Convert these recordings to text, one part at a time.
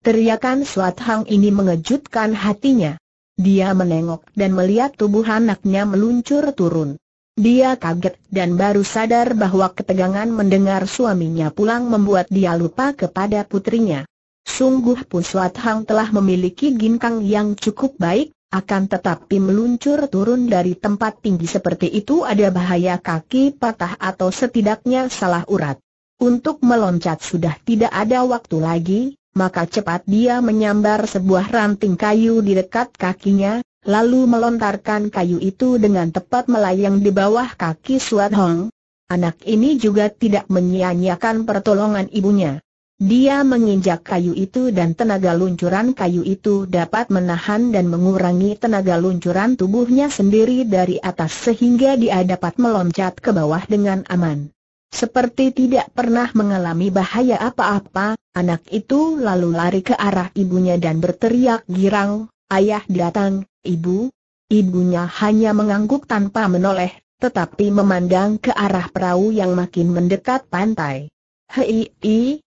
Teriakan Suat Hang ini mengejutkan hatinya. Dia menengok dan melihat tubuh anaknya meluncur turun. Dia kaget dan baru sadar bahwa ketegangan mendengar suaminya pulang membuat dia lupa kepada putrinya. Sungguh pun Suat Hang telah memiliki ginkang yang cukup baik, akan tetapi meluncur turun dari tempat tinggi seperti itu ada bahaya kaki patah atau setidaknya salah urat. Untuk meloncat sudah tidak ada waktu lagi, maka cepat dia menyambar sebuah ranting kayu di dekat kakinya, lalu melontarkan kayu itu dengan tepat melayang di bawah kaki Suat Hong. Anak ini juga tidak menyia-nyiakan pertolongan ibunya. Dia menginjak kayu itu dan tenaga luncuran kayu itu dapat menahan dan mengurangi tenaga luncuran tubuhnya sendiri dari atas sehingga dia dapat meloncat ke bawah dengan aman. Seperti tidak pernah mengalami bahaya apa-apa, anak itu lalu lari ke arah ibunya dan berteriak girang, ayah datang, ibu. Ibunya hanya mengangguk tanpa menoleh, tetapi memandang ke arah perahu yang makin mendekat pantai. Hei,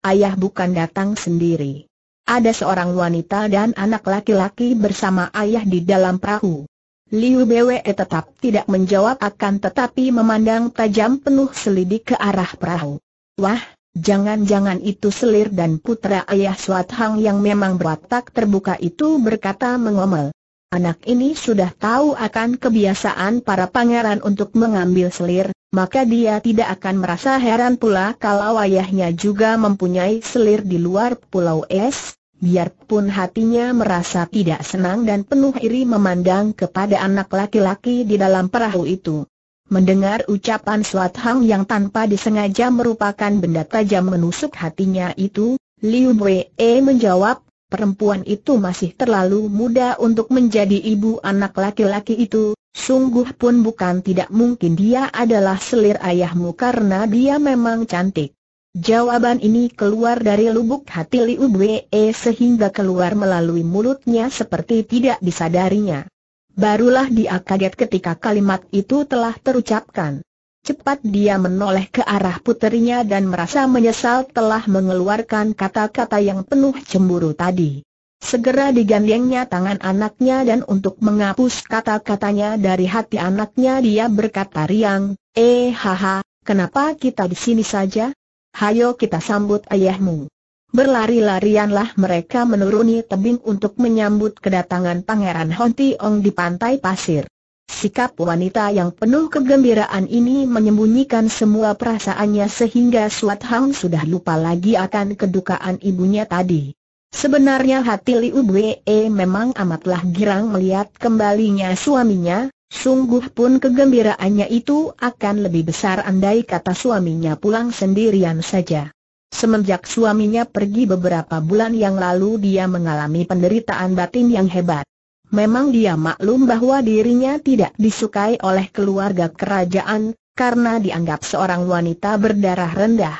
ayah bukan datang sendiri. Ada seorang wanita dan anak laki-laki bersama ayah di dalam perahu. Liu Bwe tetap tidak menjawab akan tetapi memandang tajam penuh selidik ke arah perahu. Wah, jangan-jangan itu selir dan putra ayah Suat Hang yang memang berwatak terbuka itu berkata mengomel. Anak ini sudah tahu akan kebiasaan para pangeran untuk mengambil selir, maka dia tidak akan merasa heran pula kalau ayahnya juga mempunyai selir di luar pulau es, biarpun hatinya merasa tidak senang dan penuh iri memandang kepada anak laki-laki di dalam perahu itu. Mendengar ucapan Swat Hang yang tanpa disengaja merupakan benda tajam menusuk hatinya itu, Liu Wei menjawab, perempuan itu masih terlalu muda untuk menjadi ibu anak laki-laki itu, sungguh pun bukan tidak mungkin dia adalah selir ayahmu karena dia memang cantik. Jawaban ini keluar dari lubuk hati Liu Bwe sehingga keluar melalui mulutnya seperti tidak disadarinya. Barulah dia kaget ketika kalimat itu telah terucapkan. Cepat dia menoleh ke arah puterinya dan merasa menyesal telah mengeluarkan kata-kata yang penuh cemburu tadi. Segera digandengnya tangan anaknya dan untuk menghapus kata-katanya dari hati anaknya dia berkata riang, Eh haha, kenapa kita di sini saja? hayo kita sambut ayahmu. Berlari-larianlah mereka menuruni tebing untuk menyambut kedatangan Pangeran Honti Ong di pantai pasir. Sikap wanita yang penuh kegembiraan ini menyembunyikan semua perasaannya sehingga Suat Hang sudah lupa lagi akan kedukaan ibunya tadi. Sebenarnya hati Liu Bwe memang amatlah girang melihat kembalinya suaminya, Sungguh pun kegembiraannya itu akan lebih besar andai kata suaminya pulang sendirian saja. Semenjak suaminya pergi beberapa bulan yang lalu dia mengalami penderitaan batin yang hebat. Memang dia maklum bahwa dirinya tidak disukai oleh keluarga kerajaan, karena dianggap seorang wanita berdarah rendah.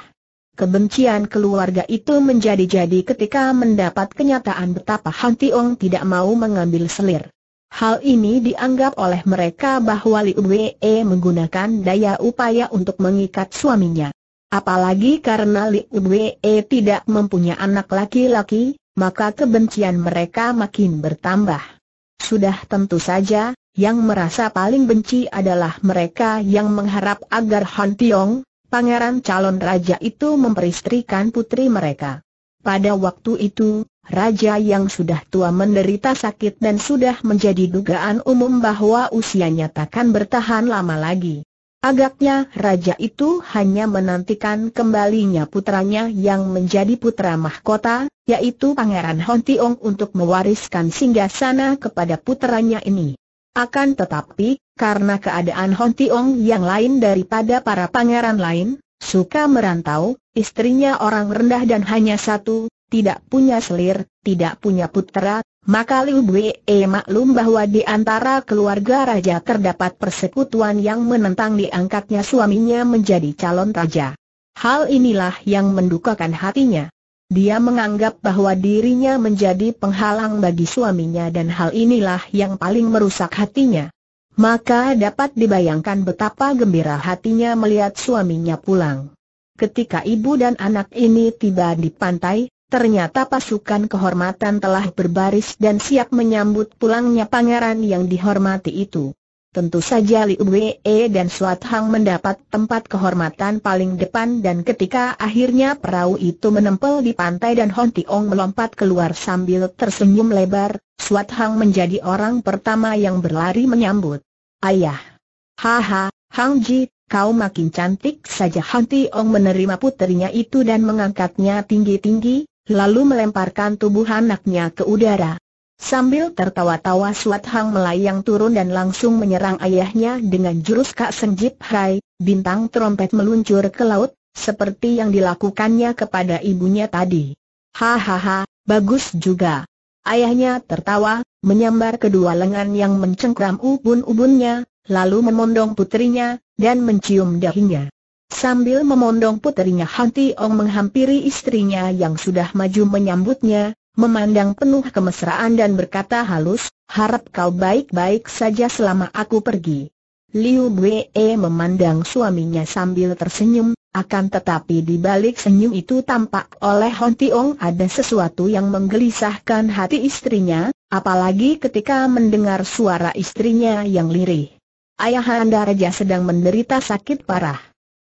Kebencian keluarga itu menjadi-jadi ketika mendapat kenyataan betapa Han Tiong tidak mau mengambil selir. Hal ini dianggap oleh mereka bahwa Liu Wee menggunakan daya upaya untuk mengikat suaminya. Apalagi karena Liu Wee tidak mempunyai anak laki-laki, maka kebencian mereka makin bertambah. Sudah tentu saja, yang merasa paling benci adalah mereka yang mengharap agar Han Tiong, pangeran calon raja itu memperistrikan putri mereka. Pada waktu itu, Raja yang sudah tua menderita sakit dan sudah menjadi dugaan umum bahwa usianya takkan bertahan lama lagi. Agaknya raja itu hanya menantikan kembalinya putranya yang menjadi putra mahkota, yaitu Pangeran Hontiong, untuk mewariskan singgasana kepada putranya ini. Akan tetapi, karena keadaan Hontiong yang lain daripada para pangeran lain, suka merantau, istrinya orang rendah dan hanya satu, tidak punya selir, tidak punya putera, maka Liu Bue eh, maklum bahwa di antara keluarga raja terdapat persekutuan yang menentang diangkatnya suaminya menjadi calon raja. Hal inilah yang mendukakan hatinya. Dia menganggap bahwa dirinya menjadi penghalang bagi suaminya dan hal inilah yang paling merusak hatinya. Maka dapat dibayangkan betapa gembira hatinya melihat suaminya pulang. Ketika ibu dan anak ini tiba di pantai, Ternyata pasukan kehormatan telah berbaris dan siap menyambut pulangnya pangeran yang dihormati itu. Tentu saja Liu Wei dan Suat Hang mendapat tempat kehormatan paling depan dan ketika akhirnya perahu itu menempel di pantai dan Hon Tiong melompat keluar sambil tersenyum lebar, Suat Hang menjadi orang pertama yang berlari menyambut. Ayah! Haha, Hang Ji, kau makin cantik saja Hon Tiong menerima putrinya itu dan mengangkatnya tinggi-tinggi, lalu melemparkan tubuh anaknya ke udara. Sambil tertawa-tawa Suat Hang melayang turun dan langsung menyerang ayahnya dengan jurus Kak Senjip Hai, bintang trompet meluncur ke laut, seperti yang dilakukannya kepada ibunya tadi. Hahaha, bagus juga. Ayahnya tertawa, menyambar kedua lengan yang mencengkram ubun-ubunnya, lalu memondong putrinya, dan mencium dahinya. Sambil memondong puterinya Han Ong menghampiri istrinya yang sudah maju menyambutnya, memandang penuh kemesraan dan berkata halus, harap kau baik-baik saja selama aku pergi. Liu Wei memandang suaminya sambil tersenyum, akan tetapi di balik senyum itu tampak oleh Hon Tiong ada sesuatu yang menggelisahkan hati istrinya, apalagi ketika mendengar suara istrinya yang lirih. Ayahanda Raja sedang menderita sakit parah.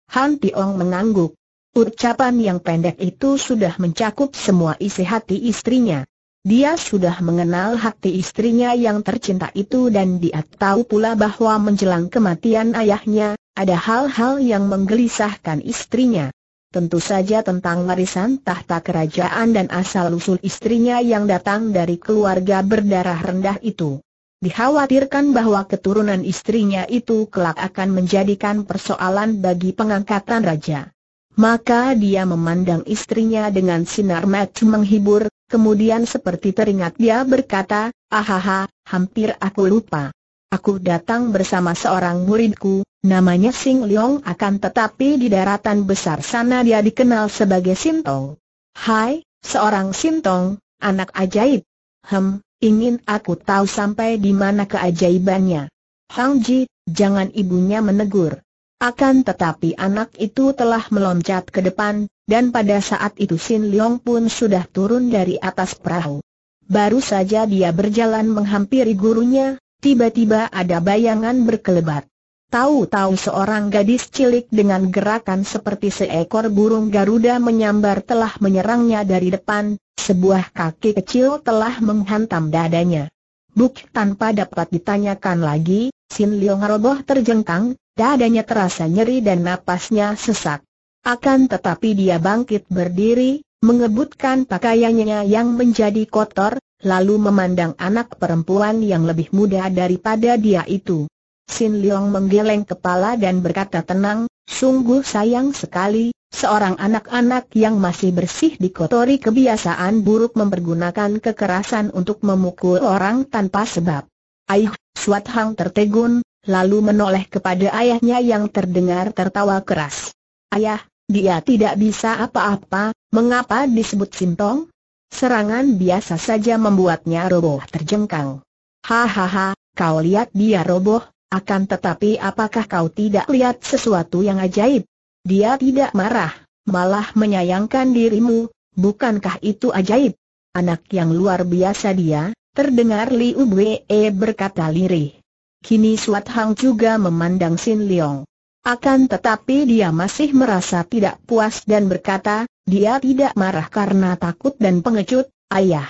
Han Tiong mengangguk. Ucapan yang pendek itu sudah mencakup semua isi hati istrinya. Dia sudah mengenal hati istrinya yang tercinta itu dan dia tahu pula bahwa menjelang kematian ayahnya, ada hal-hal yang menggelisahkan istrinya. Tentu saja tentang warisan tahta kerajaan dan asal-usul istrinya yang datang dari keluarga berdarah rendah itu. Dikhawatirkan bahwa keturunan istrinya itu kelak akan menjadikan persoalan bagi pengangkatan raja. Maka dia memandang istrinya dengan sinar mata menghibur, kemudian seperti teringat dia berkata, Ahaha, hampir aku lupa. Aku datang bersama seorang muridku, namanya Sing Leong akan tetapi di daratan besar sana dia dikenal sebagai Sintong. Hai, seorang Sintong, anak ajaib. Hem, Ingin aku tahu sampai di mana keajaibannya. Hang Ji, jangan ibunya menegur. Akan tetapi anak itu telah meloncat ke depan, dan pada saat itu Sin Leong pun sudah turun dari atas perahu. Baru saja dia berjalan menghampiri gurunya, tiba-tiba ada bayangan berkelebat. Tahu-tahu seorang gadis cilik dengan gerakan seperti seekor burung Garuda menyambar telah menyerangnya dari depan, sebuah kaki kecil telah menghantam dadanya. Buk tanpa dapat ditanyakan lagi, Sin Liong roboh terjengkang, dadanya terasa nyeri dan napasnya sesak. Akan tetapi dia bangkit berdiri, mengebutkan pakaiannya yang menjadi kotor, lalu memandang anak perempuan yang lebih muda daripada dia itu. Sin Leong menggeleng kepala dan berkata tenang, sungguh sayang sekali, seorang anak-anak yang masih bersih dikotori kebiasaan buruk mempergunakan kekerasan untuk memukul orang tanpa sebab. Aih, Suat Hang tertegun, lalu menoleh kepada ayahnya yang terdengar tertawa keras. Ayah, dia tidak bisa apa-apa, mengapa disebut Sintong? Serangan biasa saja membuatnya roboh terjengkang. Hahaha, kau lihat dia roboh, akan tetapi apakah kau tidak lihat sesuatu yang ajaib? Dia tidak marah, malah menyayangkan dirimu, bukankah itu ajaib? Anak yang luar biasa dia, terdengar Liu Wei berkata lirih. Kini Suat Hang juga memandang Sin Leong. Akan tetapi dia masih merasa tidak puas dan berkata, dia tidak marah karena takut dan pengecut, ayah.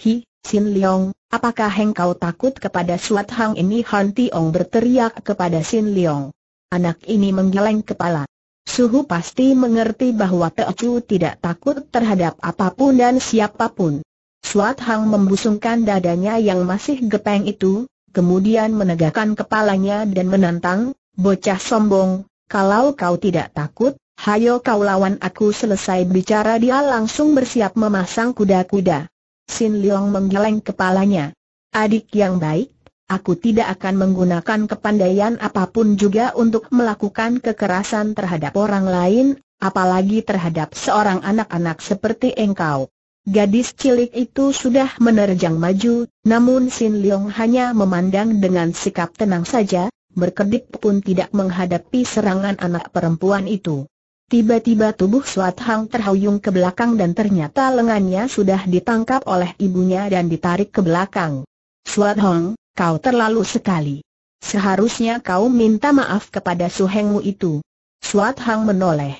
Hi, Sin Leong, apakah engkau takut kepada Suat Hang ini Han Tiong berteriak kepada Sin Leong. Anak ini menggeleng kepala. Suhu pasti mengerti bahwa Chu tidak takut terhadap apapun dan siapapun. Suat Hang membusungkan dadanya yang masih gepeng itu, kemudian menegakkan kepalanya dan menantang, bocah sombong, kalau kau tidak takut, hayo kau lawan aku selesai bicara dia langsung bersiap memasang kuda-kuda. Sin Leong menggeleng kepalanya. Adik yang baik, aku tidak akan menggunakan kepandaian apapun juga untuk melakukan kekerasan terhadap orang lain, apalagi terhadap seorang anak-anak seperti engkau. Gadis cilik itu sudah menerjang maju, namun Sin Leong hanya memandang dengan sikap tenang saja, berkedip pun tidak menghadapi serangan anak perempuan itu. Tiba-tiba tubuh Suat Hang terhuyung ke belakang dan ternyata lengannya sudah ditangkap oleh ibunya dan ditarik ke belakang. Suat Hang, kau terlalu sekali. Seharusnya kau minta maaf kepada Su Hengmu itu. Suat Hang menoleh.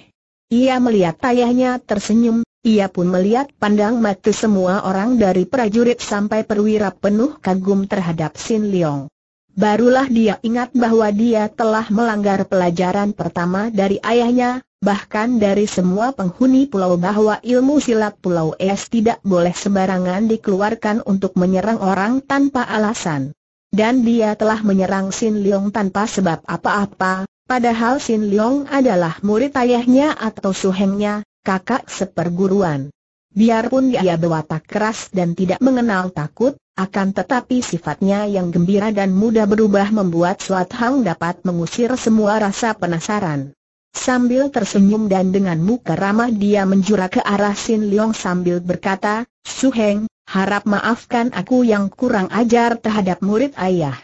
Ia melihat ayahnya tersenyum, ia pun melihat pandang mata semua orang dari prajurit sampai perwira penuh kagum terhadap Sin Leong. Barulah dia ingat bahwa dia telah melanggar pelajaran pertama dari ayahnya, bahkan dari semua penghuni pulau bahwa ilmu silat pulau es tidak boleh sembarangan dikeluarkan untuk menyerang orang tanpa alasan. Dan dia telah menyerang Sin Leong tanpa sebab apa-apa, padahal Sin Leong adalah murid ayahnya atau suhengnya, kakak seperguruan. Biarpun dia berwatak keras dan tidak mengenal takut, akan tetapi sifatnya yang gembira dan mudah berubah membuat Suat Hang dapat mengusir semua rasa penasaran. Sambil tersenyum dan dengan muka ramah dia menjura ke arah Sin Leong sambil berkata, Su Heng, harap maafkan aku yang kurang ajar terhadap murid ayah.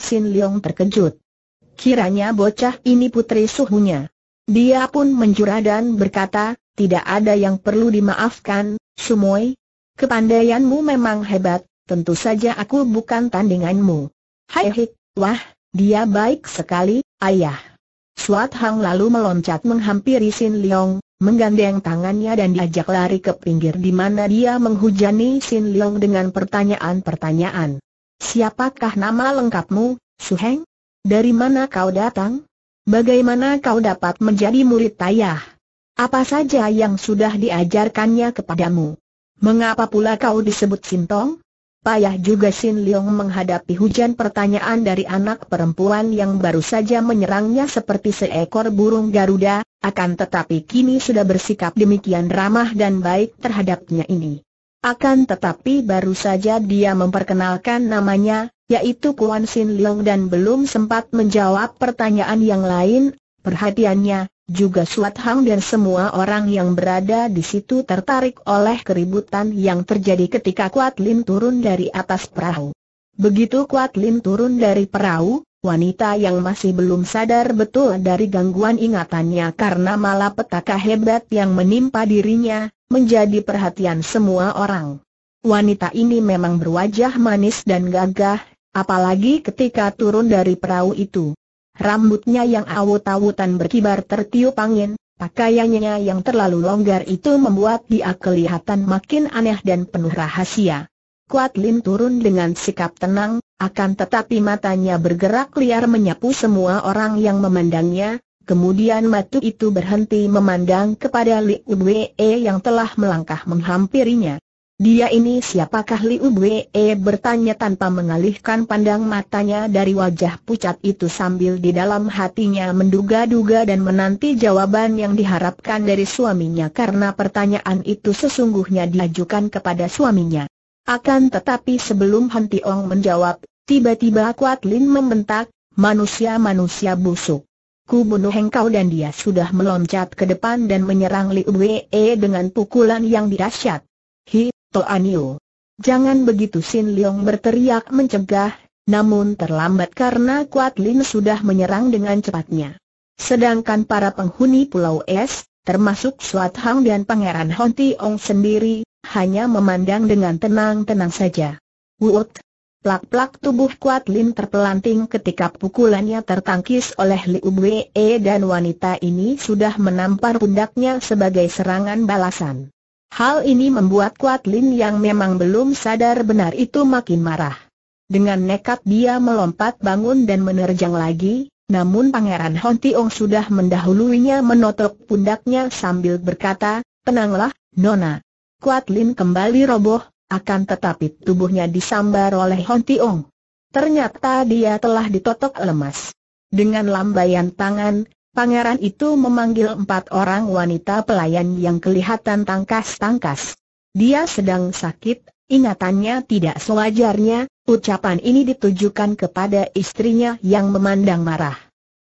Sin Leong terkejut. Kiranya bocah ini putri suhunya. Dia pun menjura dan berkata, tidak ada yang perlu dimaafkan, Sumoy. Kepandaianmu memang hebat, tentu saja aku bukan tandinganmu. Hai hik, wah, dia baik sekali, ayah. Suat Hang lalu meloncat menghampiri Sin Leong, menggandeng tangannya dan diajak lari ke pinggir di mana dia menghujani Sin Leong dengan pertanyaan-pertanyaan. Siapakah nama lengkapmu, Su Heng? Dari mana kau datang? Bagaimana kau dapat menjadi murid tayah? Apa saja yang sudah diajarkannya kepadamu? Mengapa pula kau disebut Sintong? Payah juga Sin Leong menghadapi hujan pertanyaan dari anak perempuan yang baru saja menyerangnya seperti seekor burung Garuda, akan tetapi kini sudah bersikap demikian ramah dan baik terhadapnya ini. Akan tetapi baru saja dia memperkenalkan namanya, yaitu Kuan Sin Leong dan belum sempat menjawab pertanyaan yang lain, perhatiannya, juga Suat Hang dan semua orang yang berada di situ tertarik oleh keributan yang terjadi ketika Kuat Lin turun dari atas perahu. Begitu Kuat Lin turun dari perahu, wanita yang masih belum sadar betul dari gangguan ingatannya karena malapetaka hebat yang menimpa dirinya, menjadi perhatian semua orang. Wanita ini memang berwajah manis dan gagah, apalagi ketika turun dari perahu itu. Rambutnya yang awut-awutan berkibar tertiup angin, pakaiannya yang terlalu longgar itu membuat dia kelihatan makin aneh dan penuh rahasia. Kuat Lin turun dengan sikap tenang, akan tetapi matanya bergerak liar menyapu semua orang yang memandangnya, kemudian matu itu berhenti memandang kepada Li Uwe yang telah melangkah menghampirinya. Dia ini siapakah Liu E bertanya tanpa mengalihkan pandang matanya dari wajah pucat itu sambil di dalam hatinya menduga-duga dan menanti jawaban yang diharapkan dari suaminya karena pertanyaan itu sesungguhnya diajukan kepada suaminya. Akan tetapi sebelum Han Tiong menjawab, tiba-tiba Kuat Lin membentak, manusia-manusia busuk. Ku bunuh engkau dan dia sudah meloncat ke depan dan menyerang Liu Wei dengan pukulan yang dirasyat. Hi, Jangan begitu Sin Leong berteriak mencegah, namun terlambat karena Kuat Lin sudah menyerang dengan cepatnya. Sedangkan para penghuni Pulau Es, termasuk Suat Hang dan Pangeran Hon Tiong sendiri, hanya memandang dengan tenang-tenang saja. Wuot! Plak-plak tubuh Kuat Lin terpelanting ketika pukulannya tertangkis oleh Liu Wei dan wanita ini sudah menampar pundaknya sebagai serangan balasan. Hal ini membuat Kuat Lin yang memang belum sadar benar itu makin marah. Dengan nekat dia melompat bangun dan menerjang lagi, namun Pangeran Hon Tiong sudah mendahuluinya menotok pundaknya sambil berkata, Tenanglah, Nona. Kuat Lin kembali roboh, akan tetapi tubuhnya disambar oleh Hon Tiong. Ternyata dia telah ditotok lemas. Dengan lambaian tangan, pangeran itu memanggil empat orang wanita pelayan yang kelihatan tangkas-tangkas. Dia sedang sakit, ingatannya tidak sewajarnya, ucapan ini ditujukan kepada istrinya yang memandang marah.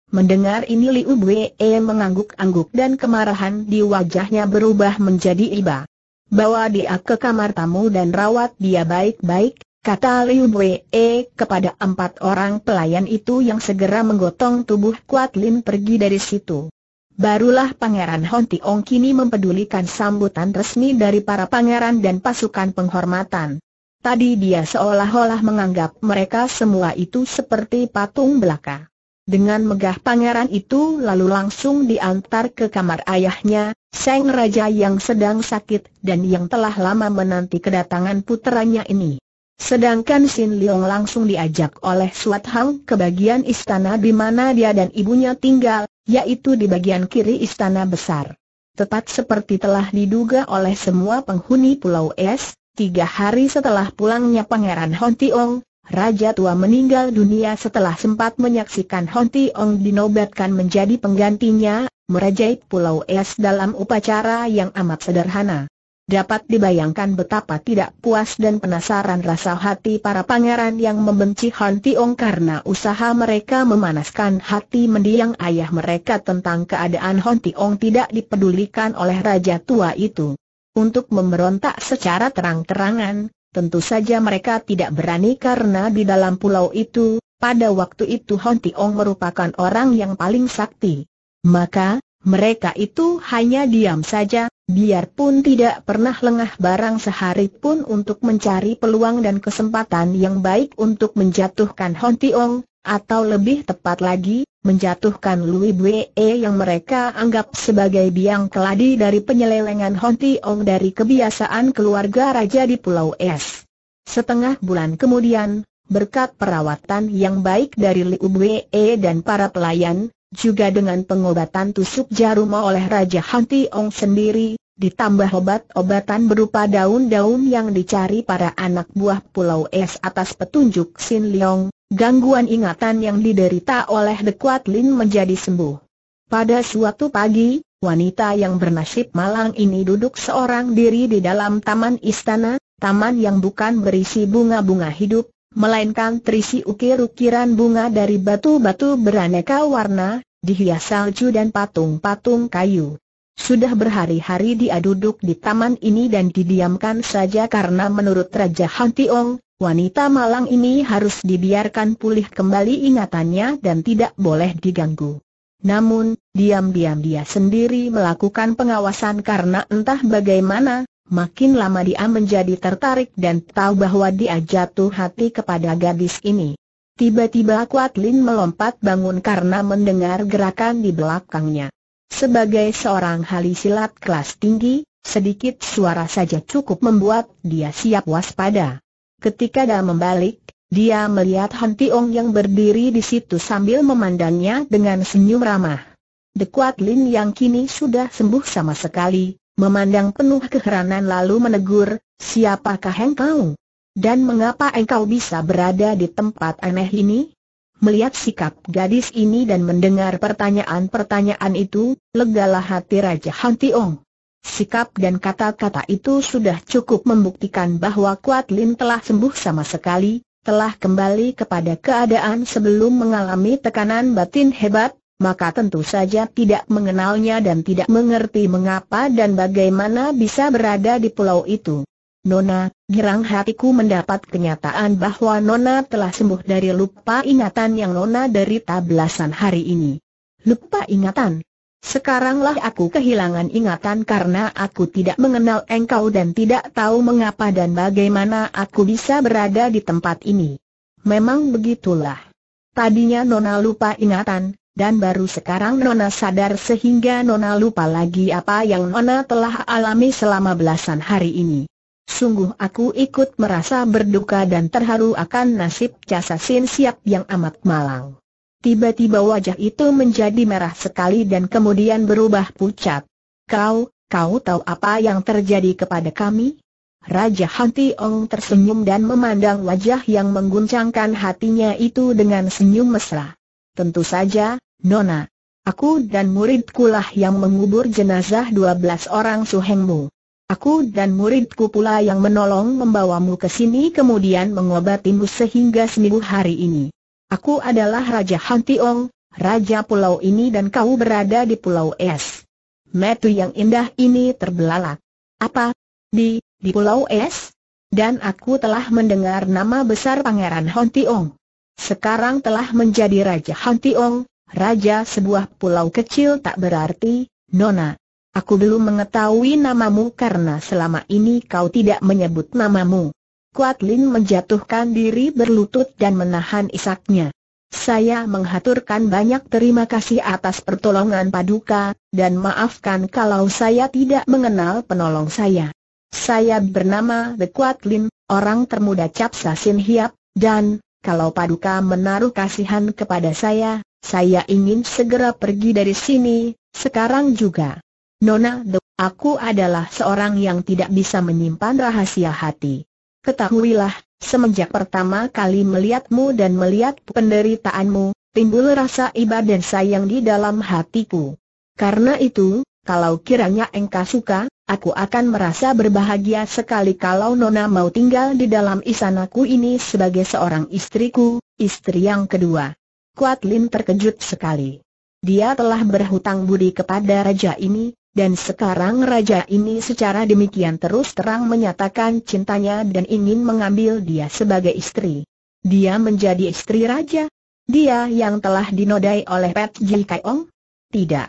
Mendengar ini Liu Bwe mengangguk-angguk dan kemarahan di wajahnya berubah menjadi iba. Bawa dia ke kamar tamu dan rawat dia baik-baik, kata Liu Wei e, kepada empat orang pelayan itu yang segera menggotong tubuh Kuat Lin pergi dari situ. Barulah Pangeran Hon Tiong kini mempedulikan sambutan resmi dari para pangeran dan pasukan penghormatan. Tadi dia seolah-olah menganggap mereka semua itu seperti patung belaka. Dengan megah pangeran itu lalu langsung diantar ke kamar ayahnya, Seng Raja yang sedang sakit dan yang telah lama menanti kedatangan putranya ini. Sedangkan Sin Leong langsung diajak oleh Suat Hang ke bagian istana di mana dia dan ibunya tinggal, yaitu di bagian kiri istana besar. Tepat seperti telah diduga oleh semua penghuni Pulau Es, tiga hari setelah pulangnya Pangeran Hon Tiong, Raja tua meninggal dunia setelah sempat menyaksikan Hon Tiong dinobatkan menjadi penggantinya, merajai Pulau Es dalam upacara yang amat sederhana. Dapat dibayangkan betapa tidak puas dan penasaran rasa hati para pangeran yang membenci Han Tiong karena usaha mereka memanaskan hati mendiang ayah mereka tentang keadaan Han Tiong tidak dipedulikan oleh raja tua itu. Untuk memberontak secara terang-terangan, tentu saja mereka tidak berani karena di dalam pulau itu, pada waktu itu Han Tiong merupakan orang yang paling sakti. Maka, mereka itu hanya diam saja, Biarpun tidak pernah lengah barang sehari pun untuk mencari peluang dan kesempatan yang baik untuk menjatuhkan Hon Tiong, atau lebih tepat lagi, menjatuhkan Louis Bue yang mereka anggap sebagai biang keladi dari penyelewengan Hon Tiong dari kebiasaan keluarga raja di Pulau Es. Setengah bulan kemudian, berkat perawatan yang baik dari Liu Bue dan para pelayan, juga dengan pengobatan tusuk jarum oleh Raja Hanti Ong sendiri, Ditambah obat-obatan berupa daun-daun yang dicari para anak buah Pulau Es atas petunjuk Sin Leong, gangguan ingatan yang diderita oleh The Kuat Lin menjadi sembuh. Pada suatu pagi, wanita yang bernasib malang ini duduk seorang diri di dalam taman istana, taman yang bukan berisi bunga-bunga hidup, melainkan terisi ukir-ukiran bunga dari batu-batu beraneka warna, dihias salju dan patung-patung kayu. Sudah berhari-hari dia duduk di taman ini dan didiamkan saja karena menurut Raja Han Tiong, wanita malang ini harus dibiarkan pulih kembali ingatannya dan tidak boleh diganggu. Namun, diam-diam dia sendiri melakukan pengawasan karena entah bagaimana, makin lama dia menjadi tertarik dan tahu bahwa dia jatuh hati kepada gadis ini. Tiba-tiba Kuat Lin melompat bangun karena mendengar gerakan di belakangnya. Sebagai seorang hali silat kelas tinggi, sedikit suara saja cukup membuat dia siap waspada. Ketika dia membalik, dia melihat Han Tiong yang berdiri di situ sambil memandangnya dengan senyum ramah. Dekuat Lin yang kini sudah sembuh sama sekali, memandang penuh keheranan lalu menegur, siapakah engkau? Dan mengapa engkau bisa berada di tempat aneh ini? Melihat sikap gadis ini dan mendengar pertanyaan-pertanyaan itu, legalah hati Raja Han Tiong. Sikap dan kata-kata itu sudah cukup membuktikan bahwa Kuat Lin telah sembuh sama sekali, telah kembali kepada keadaan sebelum mengalami tekanan batin hebat, maka tentu saja tidak mengenalnya dan tidak mengerti mengapa dan bagaimana bisa berada di pulau itu. Nona, girang hatiku mendapat kenyataan bahwa Nona telah sembuh dari lupa ingatan yang Nona derita belasan hari ini. Lupa ingatan? Sekaranglah aku kehilangan ingatan karena aku tidak mengenal engkau dan tidak tahu mengapa dan bagaimana aku bisa berada di tempat ini. Memang begitulah. Tadinya Nona lupa ingatan, dan baru sekarang Nona sadar sehingga Nona lupa lagi apa yang Nona telah alami selama belasan hari ini. Sungguh aku ikut merasa berduka dan terharu akan nasib sin Siap yang amat malang. Tiba-tiba wajah itu menjadi merah sekali dan kemudian berubah pucat. Kau, kau tahu apa yang terjadi kepada kami? Raja Han Ong tersenyum dan memandang wajah yang mengguncangkan hatinya itu dengan senyum mesra. Tentu saja, Nona. Aku dan muridkulah yang mengubur jenazah dua belas orang suhengmu. Aku dan muridku pula yang menolong membawamu ke sini kemudian mengobatimu sehingga seminggu hari ini. Aku adalah Raja Han Tiong, Raja Pulau ini dan kau berada di Pulau Es. Metu yang indah ini terbelalak. Apa? Di, di Pulau Es? Dan aku telah mendengar nama besar Pangeran Han Tiong. Sekarang telah menjadi Raja Han Tiong, Raja sebuah pulau kecil tak berarti, Nona. Aku belum mengetahui namamu karena selama ini kau tidak menyebut namamu. Kuat Lin menjatuhkan diri berlutut dan menahan isaknya. Saya menghaturkan banyak terima kasih atas pertolongan Paduka, dan maafkan kalau saya tidak mengenal penolong saya. Saya bernama The Kuat Lin, orang termuda Cap Sin Hiap, dan, kalau Paduka menaruh kasihan kepada saya, saya ingin segera pergi dari sini, sekarang juga. Nona aku adalah seorang yang tidak bisa menyimpan rahasia hati. Ketahuilah, semenjak pertama kali melihatmu dan melihat penderitaanmu, timbul rasa iba dan sayang di dalam hatiku. Karena itu, kalau kiranya engkau suka, aku akan merasa berbahagia sekali kalau Nona mau tinggal di dalam istanaku ini sebagai seorang istriku, istri yang kedua. Kuat Lim terkejut sekali. Dia telah berhutang budi kepada raja ini, dan sekarang raja ini secara demikian terus terang menyatakan cintanya dan ingin mengambil dia sebagai istri. Dia menjadi istri raja? Dia yang telah dinodai oleh Pet Ji Kaiong? Tidak.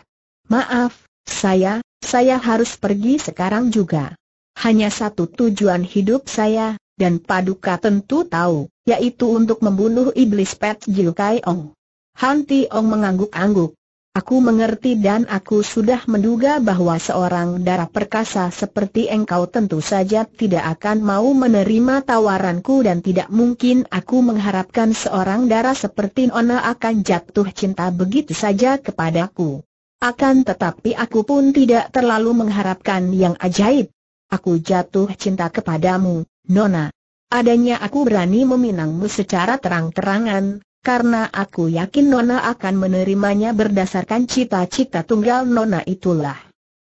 Maaf, saya, saya harus pergi sekarang juga. Hanya satu tujuan hidup saya, dan Paduka tentu tahu, yaitu untuk membunuh iblis Pet Ji Kaiong. Hanti, Ong mengangguk-angguk. Aku mengerti dan aku sudah menduga bahwa seorang darah perkasa seperti engkau tentu saja tidak akan mau menerima tawaranku dan tidak mungkin aku mengharapkan seorang darah seperti Nona akan jatuh cinta begitu saja kepadaku. Akan tetapi aku pun tidak terlalu mengharapkan yang ajaib. Aku jatuh cinta kepadamu, Nona. Adanya aku berani meminangmu secara terang-terangan, karena aku yakin Nona akan menerimanya berdasarkan cita-cita tunggal Nona itulah.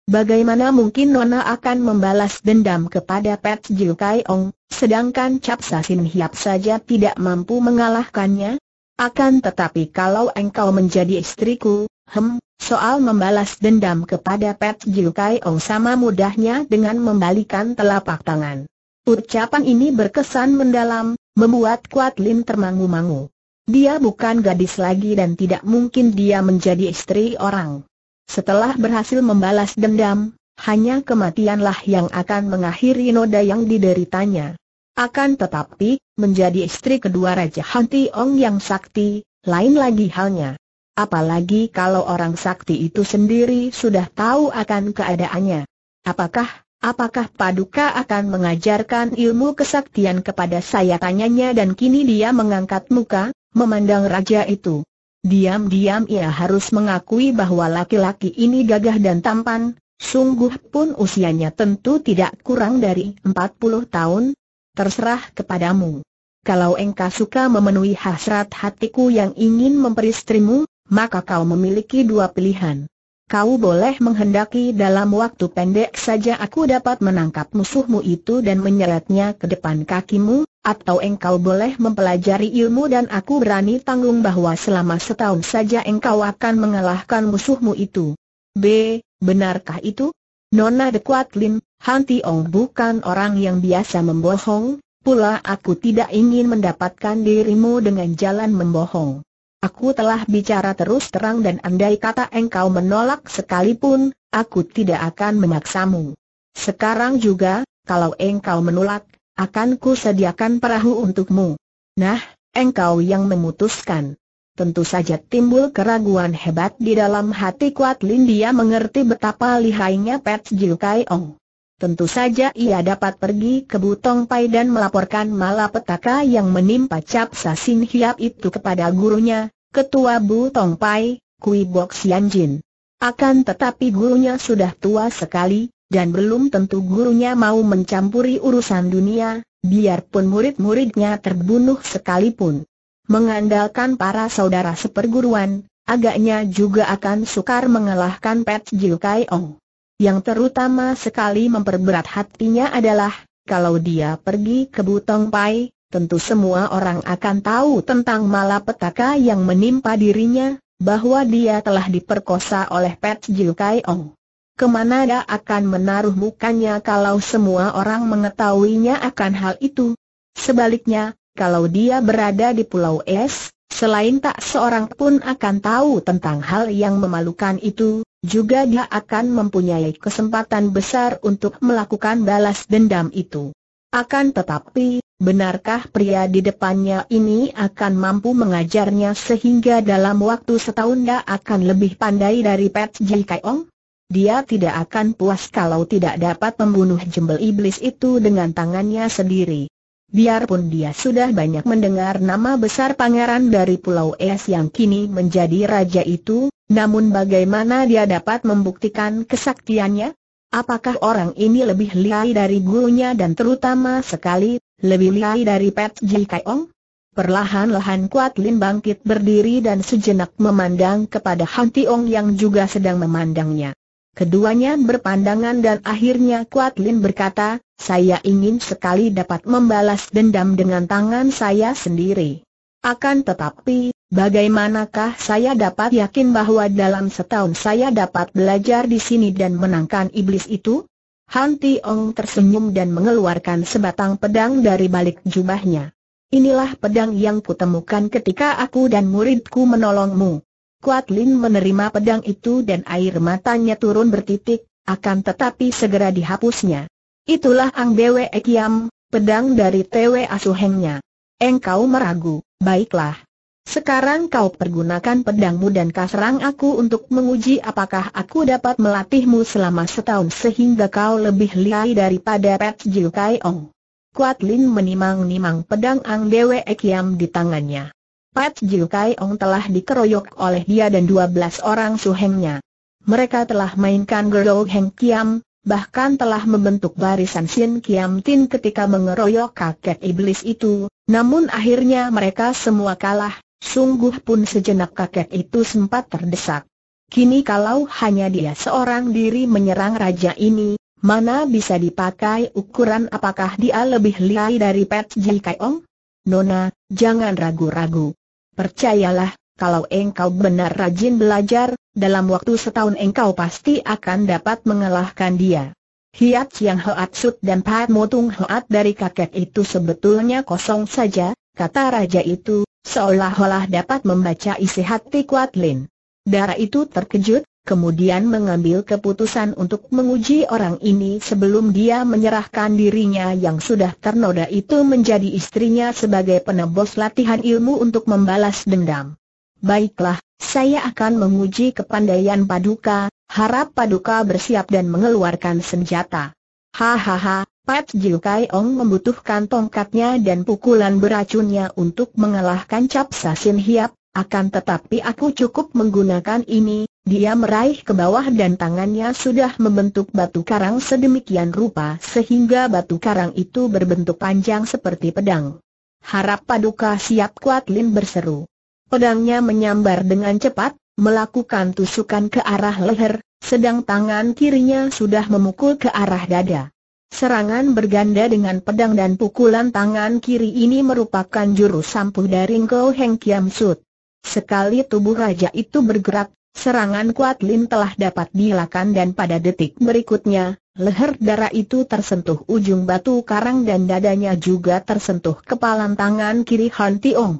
Bagaimana mungkin Nona akan membalas dendam kepada Pet Jiu Kai Ong, sedangkan Cap Sasin Hiap saja tidak mampu mengalahkannya? Akan tetapi kalau engkau menjadi istriku, hem, soal membalas dendam kepada Pet Jiu Kai Ong sama mudahnya dengan membalikan telapak tangan. Ucapan ini berkesan mendalam, membuat Kuat Lin termangu-mangu. Dia bukan gadis lagi dan tidak mungkin dia menjadi istri orang. Setelah berhasil membalas dendam, hanya kematianlah yang akan mengakhiri noda yang dideritanya. Akan tetapi, menjadi istri kedua Raja Han Ong yang sakti, lain lagi halnya. Apalagi kalau orang sakti itu sendiri sudah tahu akan keadaannya. Apakah, apakah Paduka akan mengajarkan ilmu kesaktian kepada saya tanyanya dan kini dia mengangkat muka, memandang raja itu. Diam-diam ia harus mengakui bahwa laki-laki ini gagah dan tampan, sungguh pun usianya tentu tidak kurang dari 40 tahun. Terserah kepadamu. Kalau engkau suka memenuhi hasrat hatiku yang ingin memperistrimu, maka kau memiliki dua pilihan kau boleh menghendaki dalam waktu pendek saja aku dapat menangkap musuhmu itu dan menyeretnya ke depan kakimu, atau engkau boleh mempelajari ilmu dan aku berani tanggung bahwa selama setahun saja engkau akan mengalahkan musuhmu itu. B. Benarkah itu? Nona de Kuatlin, Lim, Han Tiong bukan orang yang biasa membohong, pula aku tidak ingin mendapatkan dirimu dengan jalan membohong. Aku telah bicara terus terang dan andai kata engkau menolak sekalipun, aku tidak akan memaksamu. Sekarang juga, kalau engkau menolak, akan ku sediakan perahu untukmu. Nah, engkau yang memutuskan. Tentu saja timbul keraguan hebat di dalam hati Kuat Lin dia mengerti betapa lihainya Pet Jiu Kai Ong tentu saja ia dapat pergi ke Butong Pai dan melaporkan malapetaka yang menimpa Cap Sin Hiap itu kepada gurunya, Ketua Butong Pai, Kui Bok Sianjin. Akan tetapi gurunya sudah tua sekali, dan belum tentu gurunya mau mencampuri urusan dunia, biarpun murid-muridnya terbunuh sekalipun. Mengandalkan para saudara seperguruan, agaknya juga akan sukar mengalahkan Pet Jiu Kai Ong. Yang terutama sekali memperberat hatinya adalah, kalau dia pergi ke Butong Pai, tentu semua orang akan tahu tentang malapetaka yang menimpa dirinya, bahwa dia telah diperkosa oleh Pet Jiu Kai Ong. Kemana dia akan menaruh mukanya kalau semua orang mengetahuinya akan hal itu? Sebaliknya, kalau dia berada di Pulau Es, selain tak seorang pun akan tahu tentang hal yang memalukan itu, juga dia akan mempunyai kesempatan besar untuk melakukan balas dendam itu. Akan tetapi, benarkah pria di depannya ini akan mampu mengajarnya sehingga dalam waktu setahun dia akan lebih pandai dari Pat Ji Kaiong? Dia tidak akan puas kalau tidak dapat membunuh jembel iblis itu dengan tangannya sendiri. Biarpun dia sudah banyak mendengar nama besar pangeran dari Pulau Es yang kini menjadi raja itu, namun bagaimana dia dapat membuktikan kesaktiannya? Apakah orang ini lebih lihai dari gurunya dan terutama sekali, lebih lihai dari Pet Ji Kaiong? Perlahan-lahan Kuat Lin bangkit berdiri dan sejenak memandang kepada Han Tiong yang juga sedang memandangnya. Keduanya berpandangan dan akhirnya Kuat Lin berkata, saya ingin sekali dapat membalas dendam dengan tangan saya sendiri. Akan tetapi, bagaimanakah saya dapat yakin bahwa dalam setahun saya dapat belajar di sini dan menangkan iblis itu? Han Tiong tersenyum dan mengeluarkan sebatang pedang dari balik jubahnya. Inilah pedang yang kutemukan ketika aku dan muridku menolongmu. Kuat Lin menerima pedang itu dan air matanya turun bertitik, akan tetapi segera dihapusnya. Itulah Ang Bwe Kiam, pedang dari Tw Asuhengnya. Engkau meragu, baiklah. Sekarang kau pergunakan pedangmu dan kau aku untuk menguji apakah aku dapat melatihmu selama setahun sehingga kau lebih lihai daripada Pet Jiu Kai Ong. Kuat Lin menimang-nimang pedang Ang Bwe Kiam di tangannya. Pat Jiu Kai Ong telah dikeroyok oleh dia dan 12 orang suhengnya. Mereka telah mainkan Gerou Heng Kiam, bahkan telah membentuk barisan Sin Kiam Tin ketika mengeroyok kakek iblis itu, namun akhirnya mereka semua kalah, sungguh pun sejenak kakek itu sempat terdesak. Kini kalau hanya dia seorang diri menyerang raja ini, mana bisa dipakai ukuran apakah dia lebih lihai dari Pat Jil Kai Ong? Nona, jangan ragu-ragu. Percayalah, kalau engkau benar rajin belajar, dalam waktu setahun engkau pasti akan dapat mengalahkan dia. Hiat yang Hoat sud dan Pat Motung Hoat dari kakek itu sebetulnya kosong saja, kata raja itu, seolah-olah dapat membaca isi hati Kuat Lin. Dara itu terkejut, kemudian mengambil keputusan untuk menguji orang ini sebelum dia menyerahkan dirinya yang sudah ternoda itu menjadi istrinya sebagai penebus latihan ilmu untuk membalas dendam. Baiklah, saya akan menguji kepandaian Paduka, harap Paduka bersiap dan mengeluarkan senjata. Hahaha, Pat Jiu Kai Ong membutuhkan tongkatnya dan pukulan beracunnya untuk mengalahkan Cap Sasin Hiap, akan tetapi aku cukup menggunakan ini, dia meraih ke bawah dan tangannya sudah membentuk batu karang sedemikian rupa sehingga batu karang itu berbentuk panjang seperti pedang. Harap paduka siap kuat Lin berseru. Pedangnya menyambar dengan cepat, melakukan tusukan ke arah leher, sedang tangan kirinya sudah memukul ke arah dada. Serangan berganda dengan pedang dan pukulan tangan kiri ini merupakan jurus sampuh dari Ngo Heng Kiam Sut. Sekali tubuh raja itu bergerak, Serangan kuat Lin telah dapat dilakukan dan pada detik berikutnya, leher darah itu tersentuh ujung batu karang dan dadanya juga tersentuh kepalan tangan kiri Han Tiong.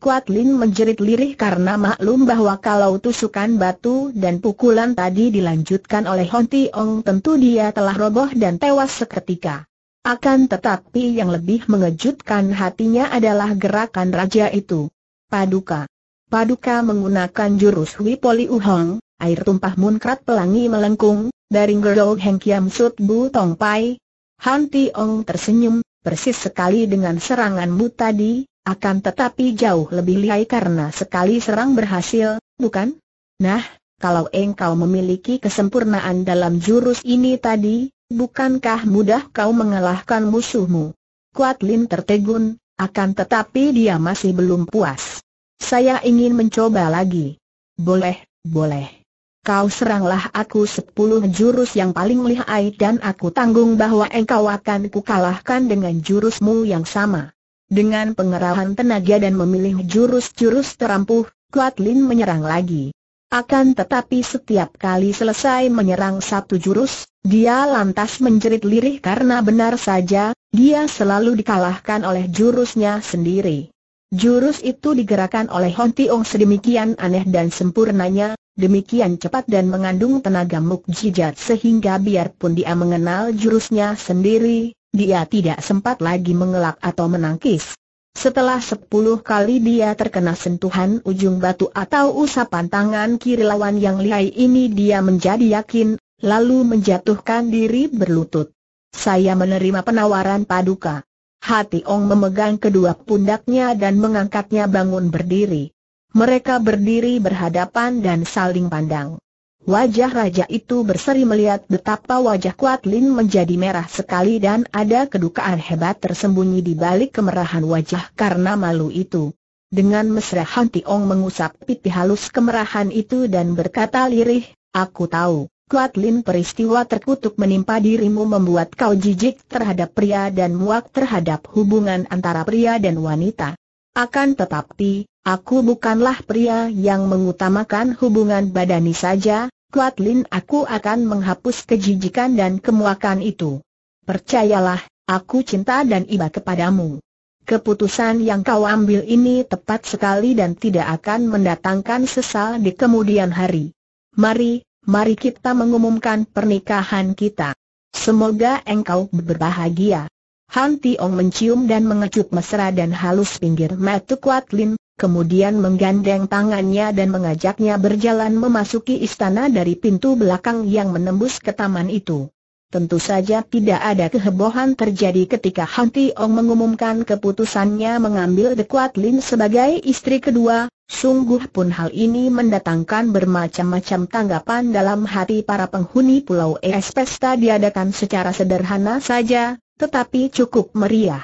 Kuat Lin menjerit lirih karena maklum bahwa kalau tusukan batu dan pukulan tadi dilanjutkan oleh Han Tiong tentu dia telah roboh dan tewas seketika. Akan tetapi yang lebih mengejutkan hatinya adalah gerakan raja itu. Paduka. Paduka menggunakan jurus Hui Poli Uhong, air tumpah munkrat pelangi melengkung, dari Gerdo Heng Kiam Sut Bu Tong Pai. Han Ti Ong tersenyum, persis sekali dengan seranganmu tadi, akan tetapi jauh lebih lihai karena sekali serang berhasil, bukan? Nah, kalau engkau memiliki kesempurnaan dalam jurus ini tadi, bukankah mudah kau mengalahkan musuhmu? Kuat Lin tertegun, akan tetapi dia masih belum puas. Saya ingin mencoba lagi. Boleh, boleh. Kau seranglah aku sepuluh jurus yang paling lihai dan aku tanggung bahwa engkau akan kukalahkan dengan jurusmu yang sama. Dengan pengerahan tenaga dan memilih jurus-jurus terampuh, Kuat Lin menyerang lagi. Akan tetapi setiap kali selesai menyerang satu jurus, dia lantas menjerit lirih karena benar saja, dia selalu dikalahkan oleh jurusnya sendiri. Jurus itu digerakkan oleh Hon Tiong sedemikian aneh dan sempurnanya, demikian cepat dan mengandung tenaga mukjizat sehingga biarpun dia mengenal jurusnya sendiri, dia tidak sempat lagi mengelak atau menangkis. Setelah sepuluh kali dia terkena sentuhan ujung batu atau usapan tangan kiri lawan yang lihai ini dia menjadi yakin, lalu menjatuhkan diri berlutut. Saya menerima penawaran paduka. Hati Ong memegang kedua pundaknya dan mengangkatnya bangun berdiri. Mereka berdiri berhadapan dan saling pandang. Wajah raja itu berseri melihat betapa wajah Kuat Lin menjadi merah sekali dan ada kedukaan hebat tersembunyi di balik kemerahan wajah karena malu itu. Dengan mesra Hanti Ong mengusap pipi halus kemerahan itu dan berkata lirih, Aku tahu. Kuat Lin peristiwa terkutuk menimpa dirimu membuat kau jijik terhadap pria dan muak terhadap hubungan antara pria dan wanita. Akan tetapi, aku bukanlah pria yang mengutamakan hubungan badani saja, Kuat Lin aku akan menghapus kejijikan dan kemuakan itu. Percayalah, aku cinta dan iba kepadamu. Keputusan yang kau ambil ini tepat sekali dan tidak akan mendatangkan sesal di kemudian hari. Mari, mari kita mengumumkan pernikahan kita. Semoga engkau berbahagia. Han Tiong mencium dan mengecup mesra dan halus pinggir metu Kuat Lin, kemudian menggandeng tangannya dan mengajaknya berjalan memasuki istana dari pintu belakang yang menembus ke taman itu. Tentu saja tidak ada kehebohan terjadi ketika Han Ong mengumumkan keputusannya mengambil The Kuat Lin sebagai istri kedua, sungguh pun hal ini mendatangkan bermacam-macam tanggapan dalam hati para penghuni Pulau Es Pesta diadakan secara sederhana saja, tetapi cukup meriah.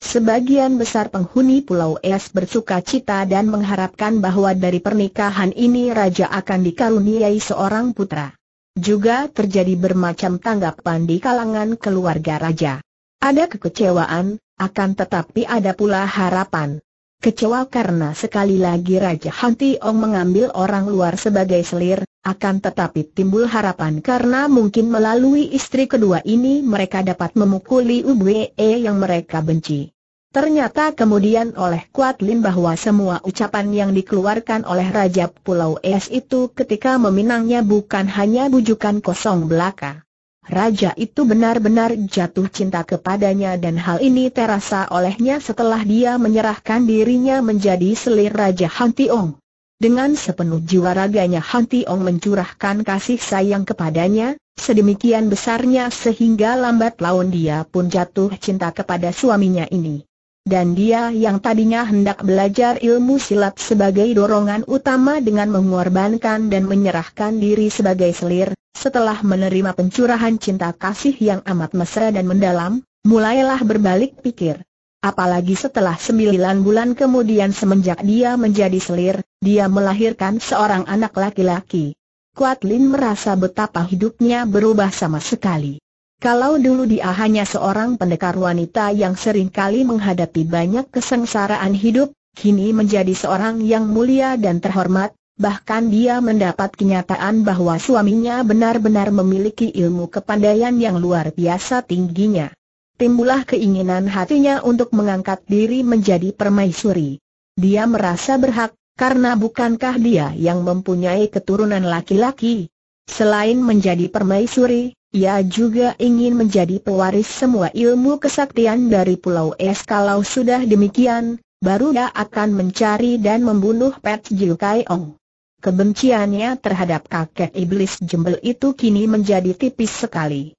Sebagian besar penghuni Pulau Es bersuka cita dan mengharapkan bahwa dari pernikahan ini Raja akan dikaruniai seorang putra. Juga terjadi bermacam tanggapan di kalangan keluarga raja. Ada kekecewaan, akan tetapi ada pula harapan. Kecewa karena sekali lagi Raja Han Tiong mengambil orang luar sebagai selir, akan tetapi timbul harapan karena mungkin melalui istri kedua ini mereka dapat memukuli Ubwe yang mereka benci. Ternyata kemudian oleh Kuat Lim bahwa semua ucapan yang dikeluarkan oleh Raja Pulau Es itu ketika meminangnya bukan hanya bujukan kosong belaka. Raja itu benar-benar jatuh cinta kepadanya dan hal ini terasa olehnya setelah dia menyerahkan dirinya menjadi selir Raja Han Tiong. Dengan sepenuh jiwa raganya Han Tiong mencurahkan kasih sayang kepadanya, sedemikian besarnya sehingga lambat laun dia pun jatuh cinta kepada suaminya ini. Dan dia yang tadinya hendak belajar ilmu silat sebagai dorongan utama dengan mengorbankan dan menyerahkan diri sebagai selir, setelah menerima pencurahan cinta kasih yang amat mesra dan mendalam, mulailah berbalik pikir. Apalagi setelah sembilan bulan kemudian semenjak dia menjadi selir, dia melahirkan seorang anak laki-laki. Kuat Lin merasa betapa hidupnya berubah sama sekali. Kalau dulu dia hanya seorang pendekar wanita yang sering kali menghadapi banyak kesengsaraan hidup, kini menjadi seorang yang mulia dan terhormat, bahkan dia mendapat kenyataan bahwa suaminya benar-benar memiliki ilmu kepandaian yang luar biasa tingginya. Timbullah keinginan hatinya untuk mengangkat diri menjadi permaisuri. Dia merasa berhak, karena bukankah dia yang mempunyai keturunan laki-laki? Selain menjadi permaisuri, ia juga ingin menjadi pewaris semua ilmu kesaktian dari Pulau Es kalau sudah demikian, baru dia akan mencari dan membunuh Pet Jiu Kai Ong. Kebenciannya terhadap kakek iblis jembel itu kini menjadi tipis sekali.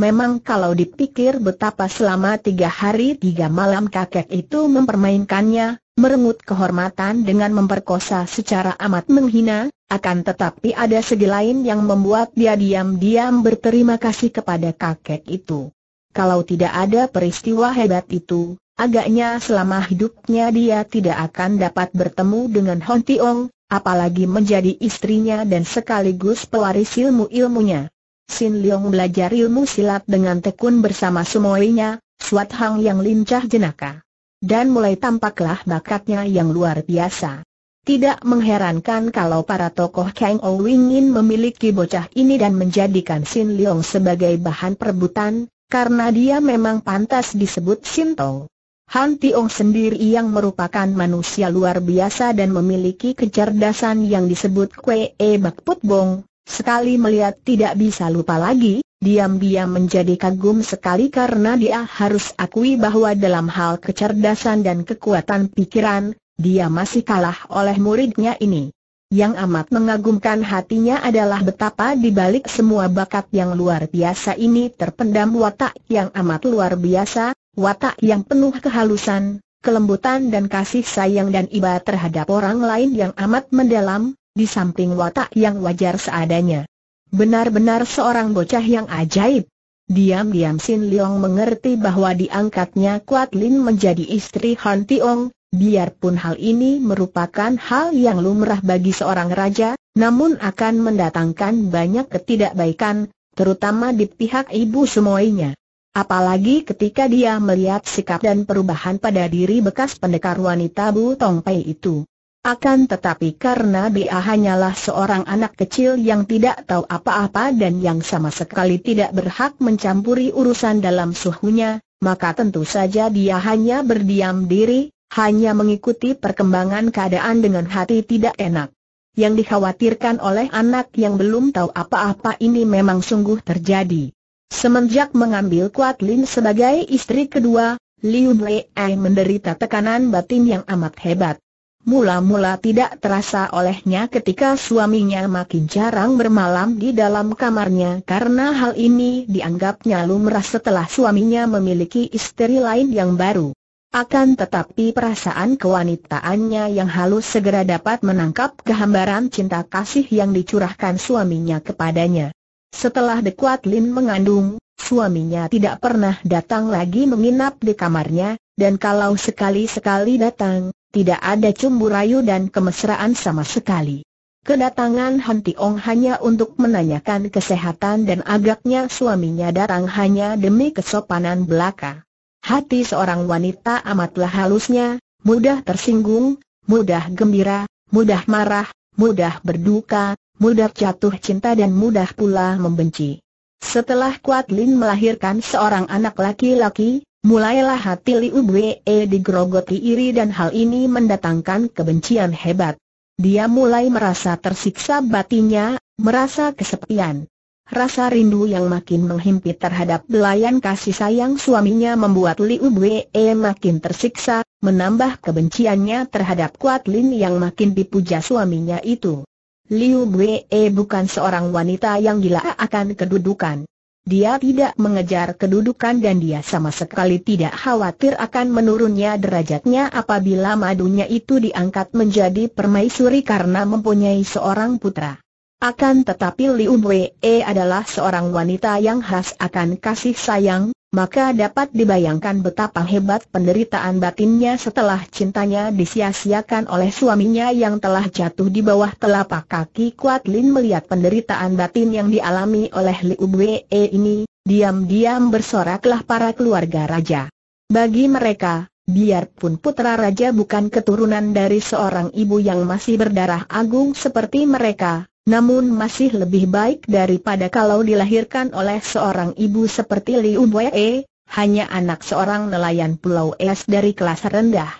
Memang kalau dipikir betapa selama tiga hari tiga malam kakek itu mempermainkannya, merengut kehormatan dengan memperkosa secara amat menghina, akan tetapi ada segi lain yang membuat dia diam-diam berterima kasih kepada kakek itu. Kalau tidak ada peristiwa hebat itu, agaknya selama hidupnya dia tidak akan dapat bertemu dengan Hon Tiong, apalagi menjadi istrinya dan sekaligus pewaris ilmu-ilmunya. Sin Leong belajar ilmu silat dengan tekun bersama semuanya, Suat Hang yang lincah jenaka dan mulai tampaklah bakatnya yang luar biasa. Tidak mengherankan kalau para tokoh Kang Ou ingin memiliki bocah ini dan menjadikan Sin Leong sebagai bahan perbutan, karena dia memang pantas disebut Sin Tong. Han Tiong sendiri yang merupakan manusia luar biasa dan memiliki kecerdasan yang disebut kwee e Bak Put Bong, Sekali melihat tidak bisa lupa lagi, diam-diam menjadi kagum sekali karena dia harus akui bahwa dalam hal kecerdasan dan kekuatan pikiran, dia masih kalah oleh muridnya ini. Yang amat mengagumkan hatinya adalah betapa di balik semua bakat yang luar biasa ini terpendam watak yang amat luar biasa, watak yang penuh kehalusan, kelembutan dan kasih sayang dan iba terhadap orang lain yang amat mendalam, di samping watak yang wajar seadanya. Benar-benar seorang bocah yang ajaib. Diam-diam Sin Leong mengerti bahwa diangkatnya Kuat Lin menjadi istri Han Tiong, biarpun hal ini merupakan hal yang lumrah bagi seorang raja, namun akan mendatangkan banyak ketidakbaikan, terutama di pihak ibu semuanya. Apalagi ketika dia melihat sikap dan perubahan pada diri bekas pendekar wanita Bu Tong Pei itu. Akan tetapi karena dia hanyalah seorang anak kecil yang tidak tahu apa-apa dan yang sama sekali tidak berhak mencampuri urusan dalam suhunya, maka tentu saja dia hanya berdiam diri, hanya mengikuti perkembangan keadaan dengan hati tidak enak. Yang dikhawatirkan oleh anak yang belum tahu apa-apa ini memang sungguh terjadi. Semenjak mengambil Kuat Lin sebagai istri kedua, Liu Blei menderita tekanan batin yang amat hebat. Mula-mula tidak terasa olehnya ketika suaminya makin jarang bermalam di dalam kamarnya karena hal ini dianggapnya lumrah setelah suaminya memiliki istri lain yang baru. Akan tetapi perasaan kewanitaannya yang halus segera dapat menangkap kehambaran cinta kasih yang dicurahkan suaminya kepadanya. Setelah Dekuat Lin mengandung, suaminya tidak pernah datang lagi menginap di kamarnya, dan kalau sekali-sekali datang, tidak ada cumbu rayu dan kemesraan sama sekali. Kedatangan Han Tiong hanya untuk menanyakan kesehatan dan agaknya suaminya datang hanya demi kesopanan belaka. Hati seorang wanita amatlah halusnya, mudah tersinggung, mudah gembira, mudah marah, mudah berduka, mudah jatuh cinta dan mudah pula membenci. Setelah Kuat Lin melahirkan seorang anak laki-laki, Mulailah hati Liu Bwe e digerogoti iri dan hal ini mendatangkan kebencian hebat. Dia mulai merasa tersiksa batinya, merasa kesepian. Rasa rindu yang makin menghimpit terhadap belayan kasih sayang suaminya membuat Liu Bwe e makin tersiksa, menambah kebenciannya terhadap Kuat Lin yang makin dipuja suaminya itu. Liu Bwe e bukan seorang wanita yang gila akan kedudukan. Dia tidak mengejar kedudukan dan dia sama sekali tidak khawatir akan menurunnya derajatnya apabila madunya itu diangkat menjadi permaisuri karena mempunyai seorang putra. Akan tetapi Liu Wei eh, adalah seorang wanita yang khas akan kasih sayang, maka dapat dibayangkan betapa hebat penderitaan batinnya setelah cintanya disia-siakan oleh suaminya yang telah jatuh di bawah telapak kaki Kuat Lin melihat penderitaan batin yang dialami oleh Liu Wei eh, ini, diam-diam bersoraklah para keluarga raja. Bagi mereka, Biarpun putra raja bukan keturunan dari seorang ibu yang masih berdarah agung seperti mereka, namun masih lebih baik daripada kalau dilahirkan oleh seorang ibu seperti Liu Wei, hanya anak seorang nelayan Pulau Es dari kelas rendah.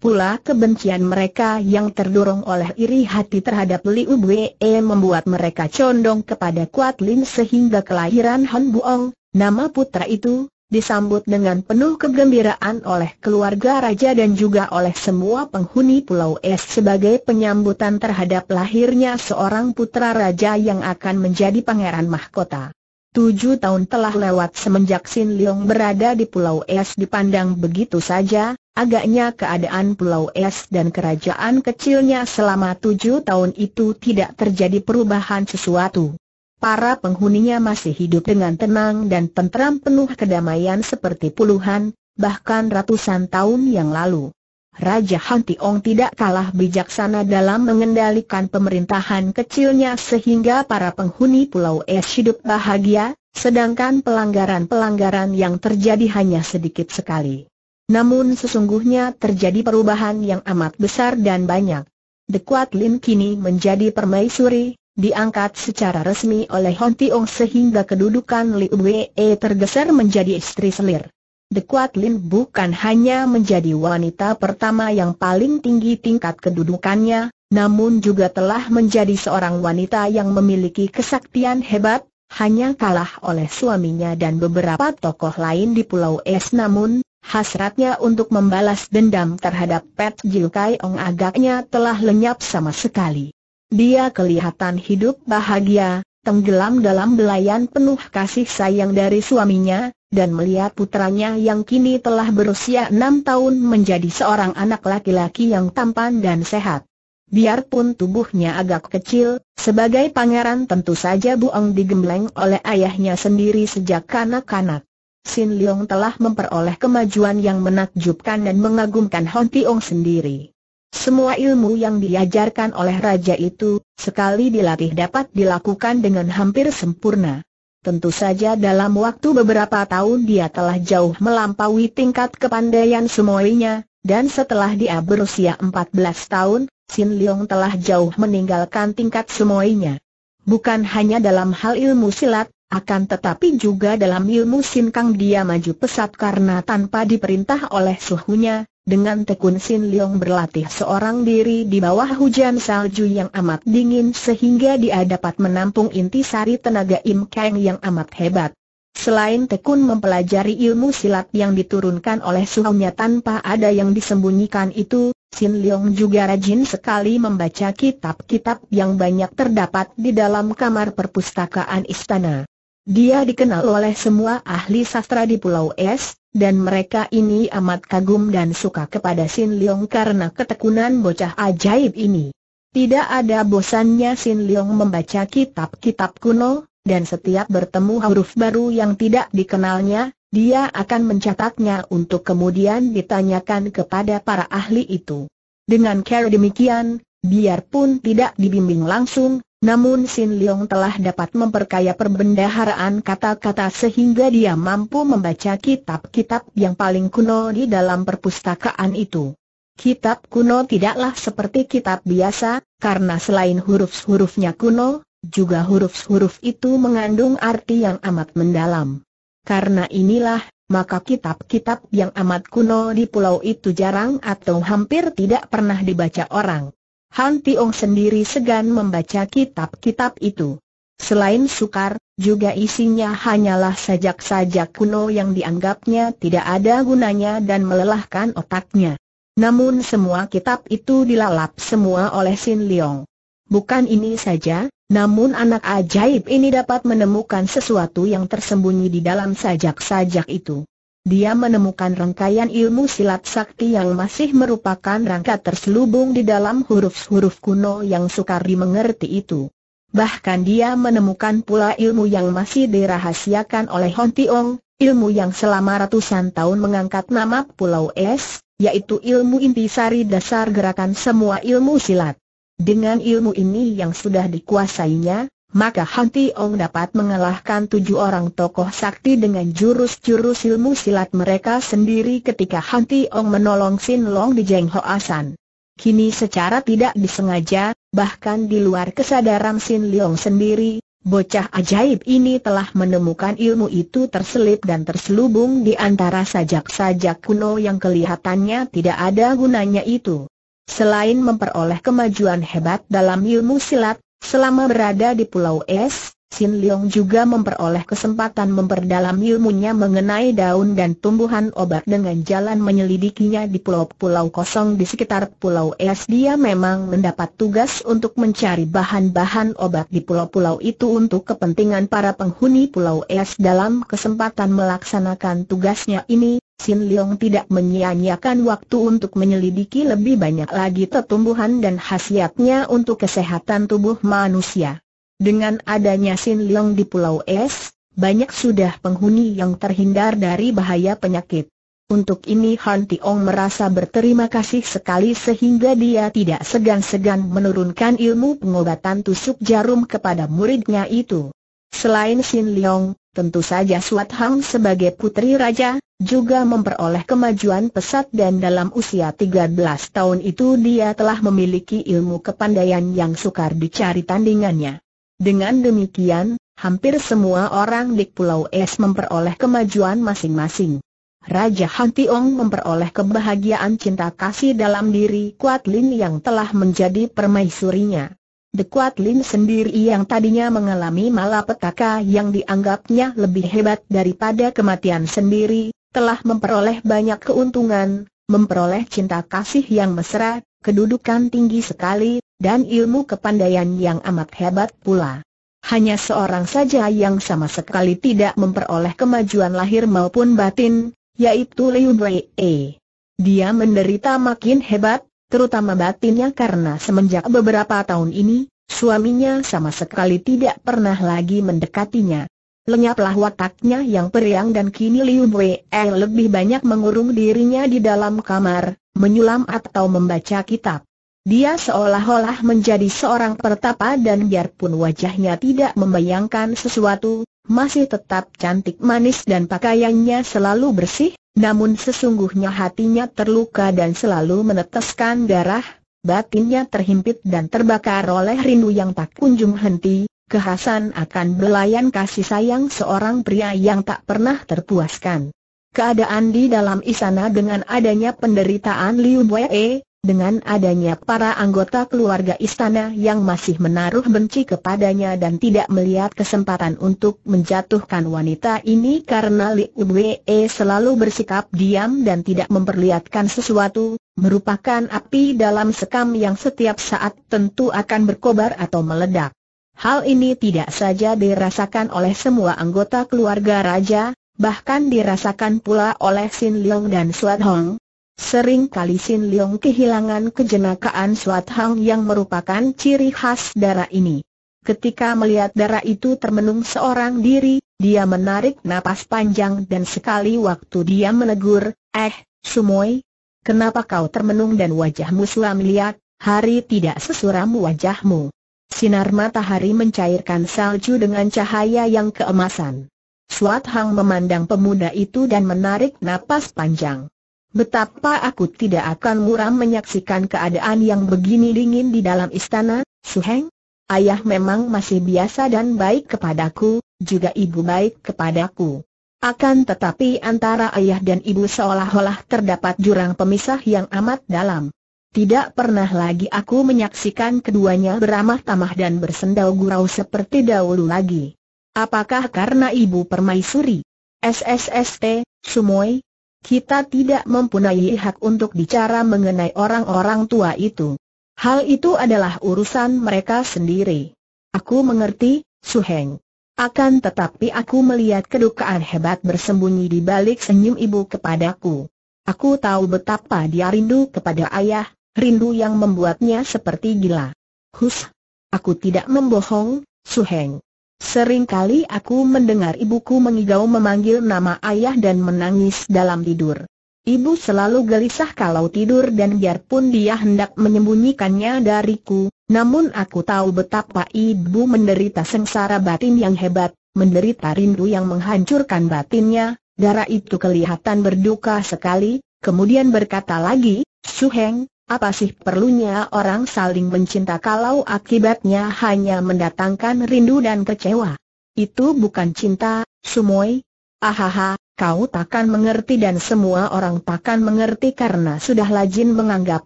Pula kebencian mereka yang terdorong oleh iri hati terhadap Liu Wei membuat mereka condong kepada Kuat Lin sehingga kelahiran Han Buong, nama putra itu, disambut dengan penuh kegembiraan oleh keluarga raja dan juga oleh semua penghuni Pulau Es sebagai penyambutan terhadap lahirnya seorang putra raja yang akan menjadi pangeran mahkota. Tujuh tahun telah lewat semenjak Sin Leong berada di Pulau Es dipandang begitu saja, agaknya keadaan Pulau Es dan kerajaan kecilnya selama tujuh tahun itu tidak terjadi perubahan sesuatu para penghuninya masih hidup dengan tenang dan tentram penuh kedamaian seperti puluhan, bahkan ratusan tahun yang lalu. Raja Han Tiong tidak kalah bijaksana dalam mengendalikan pemerintahan kecilnya sehingga para penghuni Pulau Es hidup bahagia, sedangkan pelanggaran-pelanggaran yang terjadi hanya sedikit sekali. Namun sesungguhnya terjadi perubahan yang amat besar dan banyak. Dekuat Lin kini menjadi permaisuri, diangkat secara resmi oleh Hon Tiong sehingga kedudukan Li Wee tergeser menjadi istri selir. The Kuat Lin bukan hanya menjadi wanita pertama yang paling tinggi tingkat kedudukannya, namun juga telah menjadi seorang wanita yang memiliki kesaktian hebat, hanya kalah oleh suaminya dan beberapa tokoh lain di Pulau Es namun, hasratnya untuk membalas dendam terhadap Pet Jiu Kai Ong agaknya telah lenyap sama sekali. Dia kelihatan hidup bahagia, tenggelam dalam belayan penuh kasih sayang dari suaminya, dan melihat putranya yang kini telah berusia enam tahun menjadi seorang anak laki-laki yang tampan dan sehat. Biarpun tubuhnya agak kecil, sebagai pangeran tentu saja Ong digembleng oleh ayahnya sendiri sejak kanak-kanak. Sin Leong telah memperoleh kemajuan yang menakjubkan dan mengagumkan Hon Tiong sendiri. Semua ilmu yang diajarkan oleh raja itu, sekali dilatih dapat dilakukan dengan hampir sempurna. Tentu saja dalam waktu beberapa tahun dia telah jauh melampaui tingkat kepandaian semuanya, dan setelah dia berusia 14 tahun, Sin Leong telah jauh meninggalkan tingkat semuanya. Bukan hanya dalam hal ilmu silat, akan tetapi juga dalam ilmu singkang dia maju pesat karena tanpa diperintah oleh suhunya, dengan tekun Sin Leong berlatih seorang diri di bawah hujan salju yang amat dingin sehingga dia dapat menampung inti sari tenaga Im Kang yang amat hebat. Selain tekun mempelajari ilmu silat yang diturunkan oleh suhunya tanpa ada yang disembunyikan itu, Sin Leong juga rajin sekali membaca kitab-kitab yang banyak terdapat di dalam kamar perpustakaan istana. Dia dikenal oleh semua ahli sastra di Pulau Es, dan mereka ini amat kagum dan suka kepada Sin Leong karena ketekunan bocah ajaib ini. Tidak ada bosannya Sin Leong membaca kitab-kitab kuno, dan setiap bertemu huruf baru yang tidak dikenalnya, dia akan mencatatnya untuk kemudian ditanyakan kepada para ahli itu. Dengan cara demikian, Biarpun tidak dibimbing langsung, namun Sin Leong telah dapat memperkaya perbendaharaan kata-kata sehingga dia mampu membaca kitab-kitab yang paling kuno di dalam perpustakaan itu. Kitab kuno tidaklah seperti kitab biasa, karena selain huruf-hurufnya kuno, juga huruf-huruf itu mengandung arti yang amat mendalam. Karena inilah, maka kitab-kitab yang amat kuno di pulau itu jarang atau hampir tidak pernah dibaca orang. Han Tiong sendiri segan membaca kitab-kitab itu. Selain sukar, juga isinya hanyalah sajak-sajak kuno yang dianggapnya tidak ada gunanya dan melelahkan otaknya. Namun semua kitab itu dilalap semua oleh Sin Leong. Bukan ini saja, namun anak ajaib ini dapat menemukan sesuatu yang tersembunyi di dalam sajak-sajak itu dia menemukan rangkaian ilmu silat sakti yang masih merupakan rangka terselubung di dalam huruf-huruf kuno yang sukar dimengerti itu. Bahkan dia menemukan pula ilmu yang masih dirahasiakan oleh Hon Tiong, ilmu yang selama ratusan tahun mengangkat nama Pulau Es, yaitu ilmu intisari dasar gerakan semua ilmu silat. Dengan ilmu ini yang sudah dikuasainya, maka Han Tiong dapat mengalahkan tujuh orang tokoh sakti dengan jurus-jurus ilmu silat mereka sendiri ketika Han Tiong menolong Sin Long di Jeng Asan. Kini secara tidak disengaja, bahkan di luar kesadaran Sin Leong sendiri, bocah ajaib ini telah menemukan ilmu itu terselip dan terselubung di antara sajak-sajak kuno yang kelihatannya tidak ada gunanya itu. Selain memperoleh kemajuan hebat dalam ilmu silat, Selama berada di Pulau Es, Sin Leong juga memperoleh kesempatan memperdalam ilmunya mengenai daun dan tumbuhan obat dengan jalan menyelidikinya di pulau-pulau kosong di sekitar Pulau Es. Dia memang mendapat tugas untuk mencari bahan-bahan obat di pulau-pulau itu untuk kepentingan para penghuni Pulau Es. Dalam kesempatan melaksanakan tugasnya ini, Sin Leong tidak menyia-nyiakan waktu untuk menyelidiki lebih banyak lagi tetumbuhan dan khasiatnya untuk kesehatan tubuh manusia. Dengan adanya Sin Leong di Pulau Es, banyak sudah penghuni yang terhindar dari bahaya penyakit. Untuk ini Han Tiong merasa berterima kasih sekali sehingga dia tidak segan-segan menurunkan ilmu pengobatan tusuk jarum kepada muridnya itu. Selain Sin Leong, tentu saja Suat Hang sebagai putri raja, juga memperoleh kemajuan pesat dan dalam usia 13 tahun itu dia telah memiliki ilmu kepandaian yang sukar dicari tandingannya. Dengan demikian, hampir semua orang di Pulau Es memperoleh kemajuan masing-masing. Raja Han Tiong memperoleh kebahagiaan cinta kasih dalam diri Kuat Lin yang telah menjadi permaisurinya. The Kuat Lin sendiri yang tadinya mengalami malapetaka yang dianggapnya lebih hebat daripada kematian sendiri, telah memperoleh banyak keuntungan, memperoleh cinta kasih yang mesra, kedudukan tinggi sekali, dan ilmu kepandaian yang amat hebat pula. Hanya seorang saja yang sama sekali tidak memperoleh kemajuan lahir maupun batin, yaitu Liu Wei. Dia menderita makin hebat, terutama batinnya karena semenjak beberapa tahun ini, suaminya sama sekali tidak pernah lagi mendekatinya. Lenyaplah wataknya yang periang dan kini Liu Wei lebih banyak mengurung dirinya di dalam kamar, menyulam atau membaca kitab. Dia seolah-olah menjadi seorang pertapa dan biarpun wajahnya tidak membayangkan sesuatu, masih tetap cantik manis dan pakaiannya selalu bersih, namun sesungguhnya hatinya terluka dan selalu meneteskan darah, batinnya terhimpit dan terbakar oleh rindu yang tak kunjung henti, kehasan akan belayan kasih sayang seorang pria yang tak pernah terpuaskan. Keadaan di dalam istana dengan adanya penderitaan Liu Wei dengan adanya para anggota keluarga istana yang masih menaruh benci kepadanya dan tidak melihat kesempatan untuk menjatuhkan wanita ini karena Li Wei selalu bersikap diam dan tidak memperlihatkan sesuatu, merupakan api dalam sekam yang setiap saat tentu akan berkobar atau meledak. Hal ini tidak saja dirasakan oleh semua anggota keluarga raja, bahkan dirasakan pula oleh Xin Liang dan Suat Hong, Sering kali Sin Leong kehilangan kejenakaan Suat Hang yang merupakan ciri khas darah ini. Ketika melihat darah itu termenung seorang diri, dia menarik napas panjang dan sekali waktu dia menegur, Eh, Sumoy, kenapa kau termenung dan wajahmu suam lihat, hari tidak sesuram wajahmu. Sinar matahari mencairkan salju dengan cahaya yang keemasan. Suat Hang memandang pemuda itu dan menarik napas panjang. Betapa aku tidak akan muram menyaksikan keadaan yang begini dingin di dalam istana, Suheng. Ayah memang masih biasa dan baik kepadaku, juga ibu baik kepadaku. Akan tetapi antara ayah dan ibu seolah-olah terdapat jurang pemisah yang amat dalam. Tidak pernah lagi aku menyaksikan keduanya beramah tamah dan bersendau gurau seperti dahulu lagi. Apakah karena ibu permaisuri? SSST, Sumoy, kita tidak mempunyai hak untuk bicara mengenai orang-orang tua itu. Hal itu adalah urusan mereka sendiri. Aku mengerti, su Suheng. Akan tetapi aku melihat kedukaan hebat bersembunyi di balik senyum ibu kepadaku. Aku tahu betapa dia rindu kepada ayah, rindu yang membuatnya seperti gila. Hus, aku tidak membohong, su Suheng. Seringkali aku mendengar ibuku mengigau memanggil nama ayah dan menangis dalam tidur. Ibu selalu gelisah kalau tidur dan biarpun dia hendak menyembunyikannya dariku, namun aku tahu betapa ibu menderita sengsara batin yang hebat, menderita rindu yang menghancurkan batinnya, darah itu kelihatan berduka sekali, kemudian berkata lagi, Suheng, apa sih perlunya orang saling mencinta kalau akibatnya hanya mendatangkan rindu dan kecewa? Itu bukan cinta, Sumoy. Ahaha, kau takkan mengerti dan semua orang takkan mengerti karena sudah lajin menganggap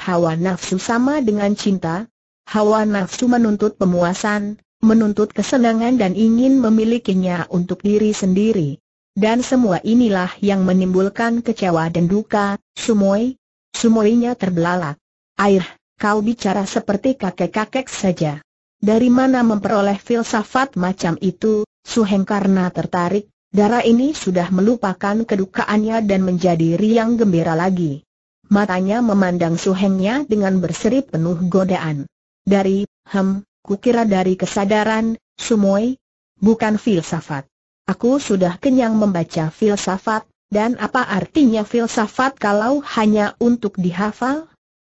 hawa nafsu sama dengan cinta. Hawa nafsu menuntut pemuasan, menuntut kesenangan dan ingin memilikinya untuk diri sendiri. Dan semua inilah yang menimbulkan kecewa dan duka, Sumoy. Sumoynya terbelalak. Air, kau bicara seperti kakek-kakek saja. Dari mana memperoleh filsafat macam itu, Suheng karena tertarik, darah ini sudah melupakan kedukaannya dan menjadi riang gembira lagi. Matanya memandang Suhengnya dengan berseri penuh godaan. Dari, hem, kukira dari kesadaran, sumoy, bukan filsafat. Aku sudah kenyang membaca filsafat, dan apa artinya filsafat kalau hanya untuk dihafal?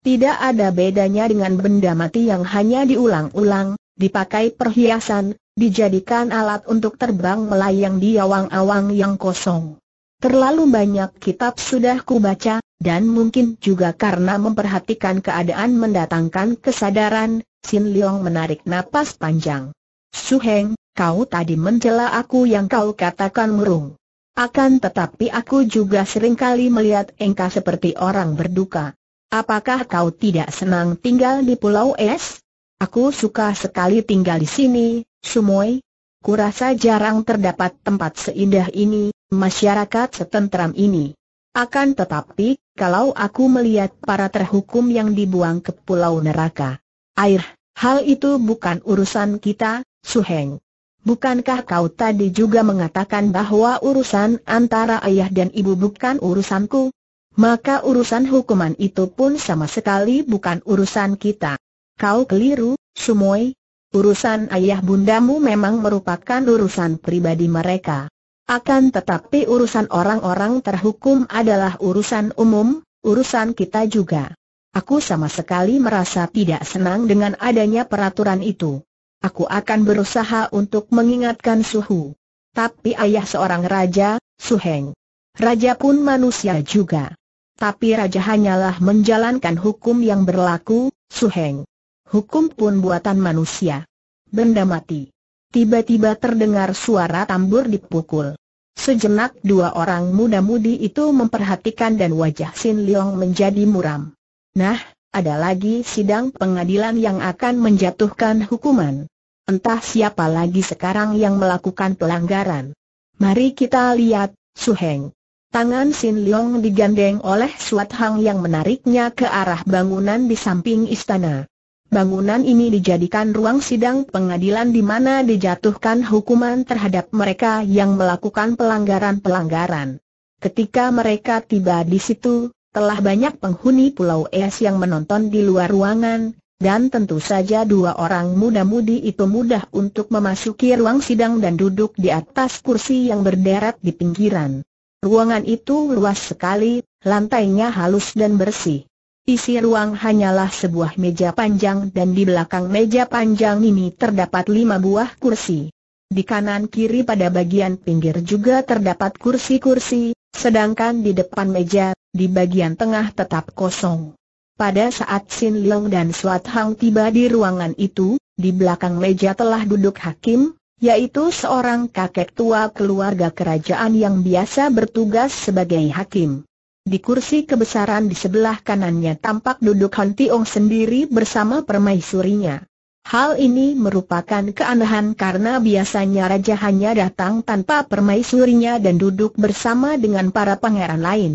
Tidak ada bedanya dengan benda mati yang hanya diulang-ulang, dipakai perhiasan, dijadikan alat untuk terbang melayang di awang-awang yang kosong. Terlalu banyak kitab sudah kubaca, dan mungkin juga karena memperhatikan keadaan mendatangkan kesadaran, Sin Leong menarik napas panjang. Suheng, kau tadi mencela aku yang kau katakan murung. Akan tetapi aku juga seringkali melihat engkau seperti orang berduka. Apakah kau tidak senang tinggal di Pulau Es? Aku suka sekali tinggal di sini, Sumoy. Kurasa jarang terdapat tempat seindah ini, masyarakat setentram ini. Akan tetapi, kalau aku melihat para terhukum yang dibuang ke Pulau Neraka. Air, hal itu bukan urusan kita, Suheng. Bukankah kau tadi juga mengatakan bahwa urusan antara ayah dan ibu bukan urusanku? maka urusan hukuman itu pun sama sekali bukan urusan kita. Kau keliru, Sumoy. Urusan ayah bundamu memang merupakan urusan pribadi mereka. Akan tetapi urusan orang-orang terhukum adalah urusan umum, urusan kita juga. Aku sama sekali merasa tidak senang dengan adanya peraturan itu. Aku akan berusaha untuk mengingatkan Suhu. Tapi ayah seorang raja, Suheng. Raja pun manusia juga. Tapi raja hanyalah menjalankan hukum yang berlaku, suheng. Hukum pun buatan manusia. Benda mati. Tiba-tiba terdengar suara tambur dipukul. Sejenak dua orang muda-mudi itu memperhatikan dan wajah Sin Leong menjadi muram. Nah, ada lagi sidang pengadilan yang akan menjatuhkan hukuman. Entah siapa lagi sekarang yang melakukan pelanggaran. Mari kita lihat, Suheng. Tangan Sin Leong digandeng oleh Suat Hang yang menariknya ke arah bangunan di samping istana. Bangunan ini dijadikan ruang sidang pengadilan di mana dijatuhkan hukuman terhadap mereka yang melakukan pelanggaran-pelanggaran. Ketika mereka tiba di situ, telah banyak penghuni Pulau Es yang menonton di luar ruangan, dan tentu saja dua orang muda-mudi itu mudah untuk memasuki ruang sidang dan duduk di atas kursi yang berderet di pinggiran. Ruangan itu luas sekali, lantainya halus dan bersih. Isi ruang hanyalah sebuah meja panjang dan di belakang meja panjang ini terdapat lima buah kursi. Di kanan kiri pada bagian pinggir juga terdapat kursi-kursi, sedangkan di depan meja, di bagian tengah tetap kosong. Pada saat Sin Leong dan Swat Hang tiba di ruangan itu, di belakang meja telah duduk hakim, yaitu seorang kakek tua keluarga kerajaan yang biasa bertugas sebagai hakim. Di kursi kebesaran di sebelah kanannya tampak duduk Han Tiong sendiri bersama permaisurinya. Hal ini merupakan keanehan karena biasanya raja hanya datang tanpa permaisurinya dan duduk bersama dengan para pangeran lain.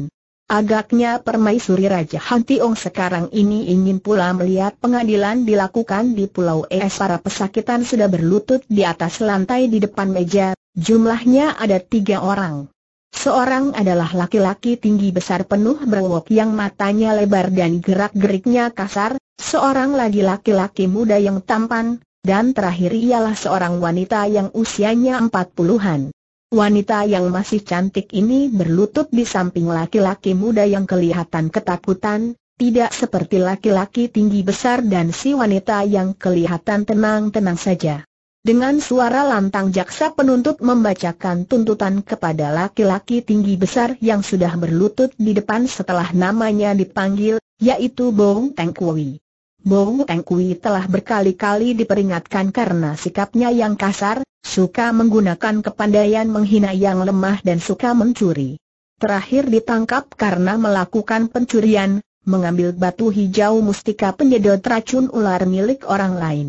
Agaknya permaisuri Raja Han sekarang ini ingin pula melihat pengadilan dilakukan di Pulau Es para pesakitan sudah berlutut di atas lantai di depan meja, jumlahnya ada tiga orang. Seorang adalah laki-laki tinggi besar penuh berwok yang matanya lebar dan gerak-geriknya kasar, seorang lagi laki-laki muda yang tampan, dan terakhir ialah seorang wanita yang usianya empat puluhan. Wanita yang masih cantik ini berlutut di samping laki-laki muda yang kelihatan ketakutan, tidak seperti laki-laki tinggi besar dan si wanita yang kelihatan tenang-tenang saja. Dengan suara lantang jaksa penuntut membacakan tuntutan kepada laki-laki tinggi besar yang sudah berlutut di depan setelah namanya dipanggil, yaitu Bong Teng Kui. Bong Teng Kui telah berkali-kali diperingatkan karena sikapnya yang kasar, Suka menggunakan kepandaian menghina yang lemah dan suka mencuri. Terakhir ditangkap karena melakukan pencurian, mengambil batu hijau mustika penyedot racun ular milik orang lain.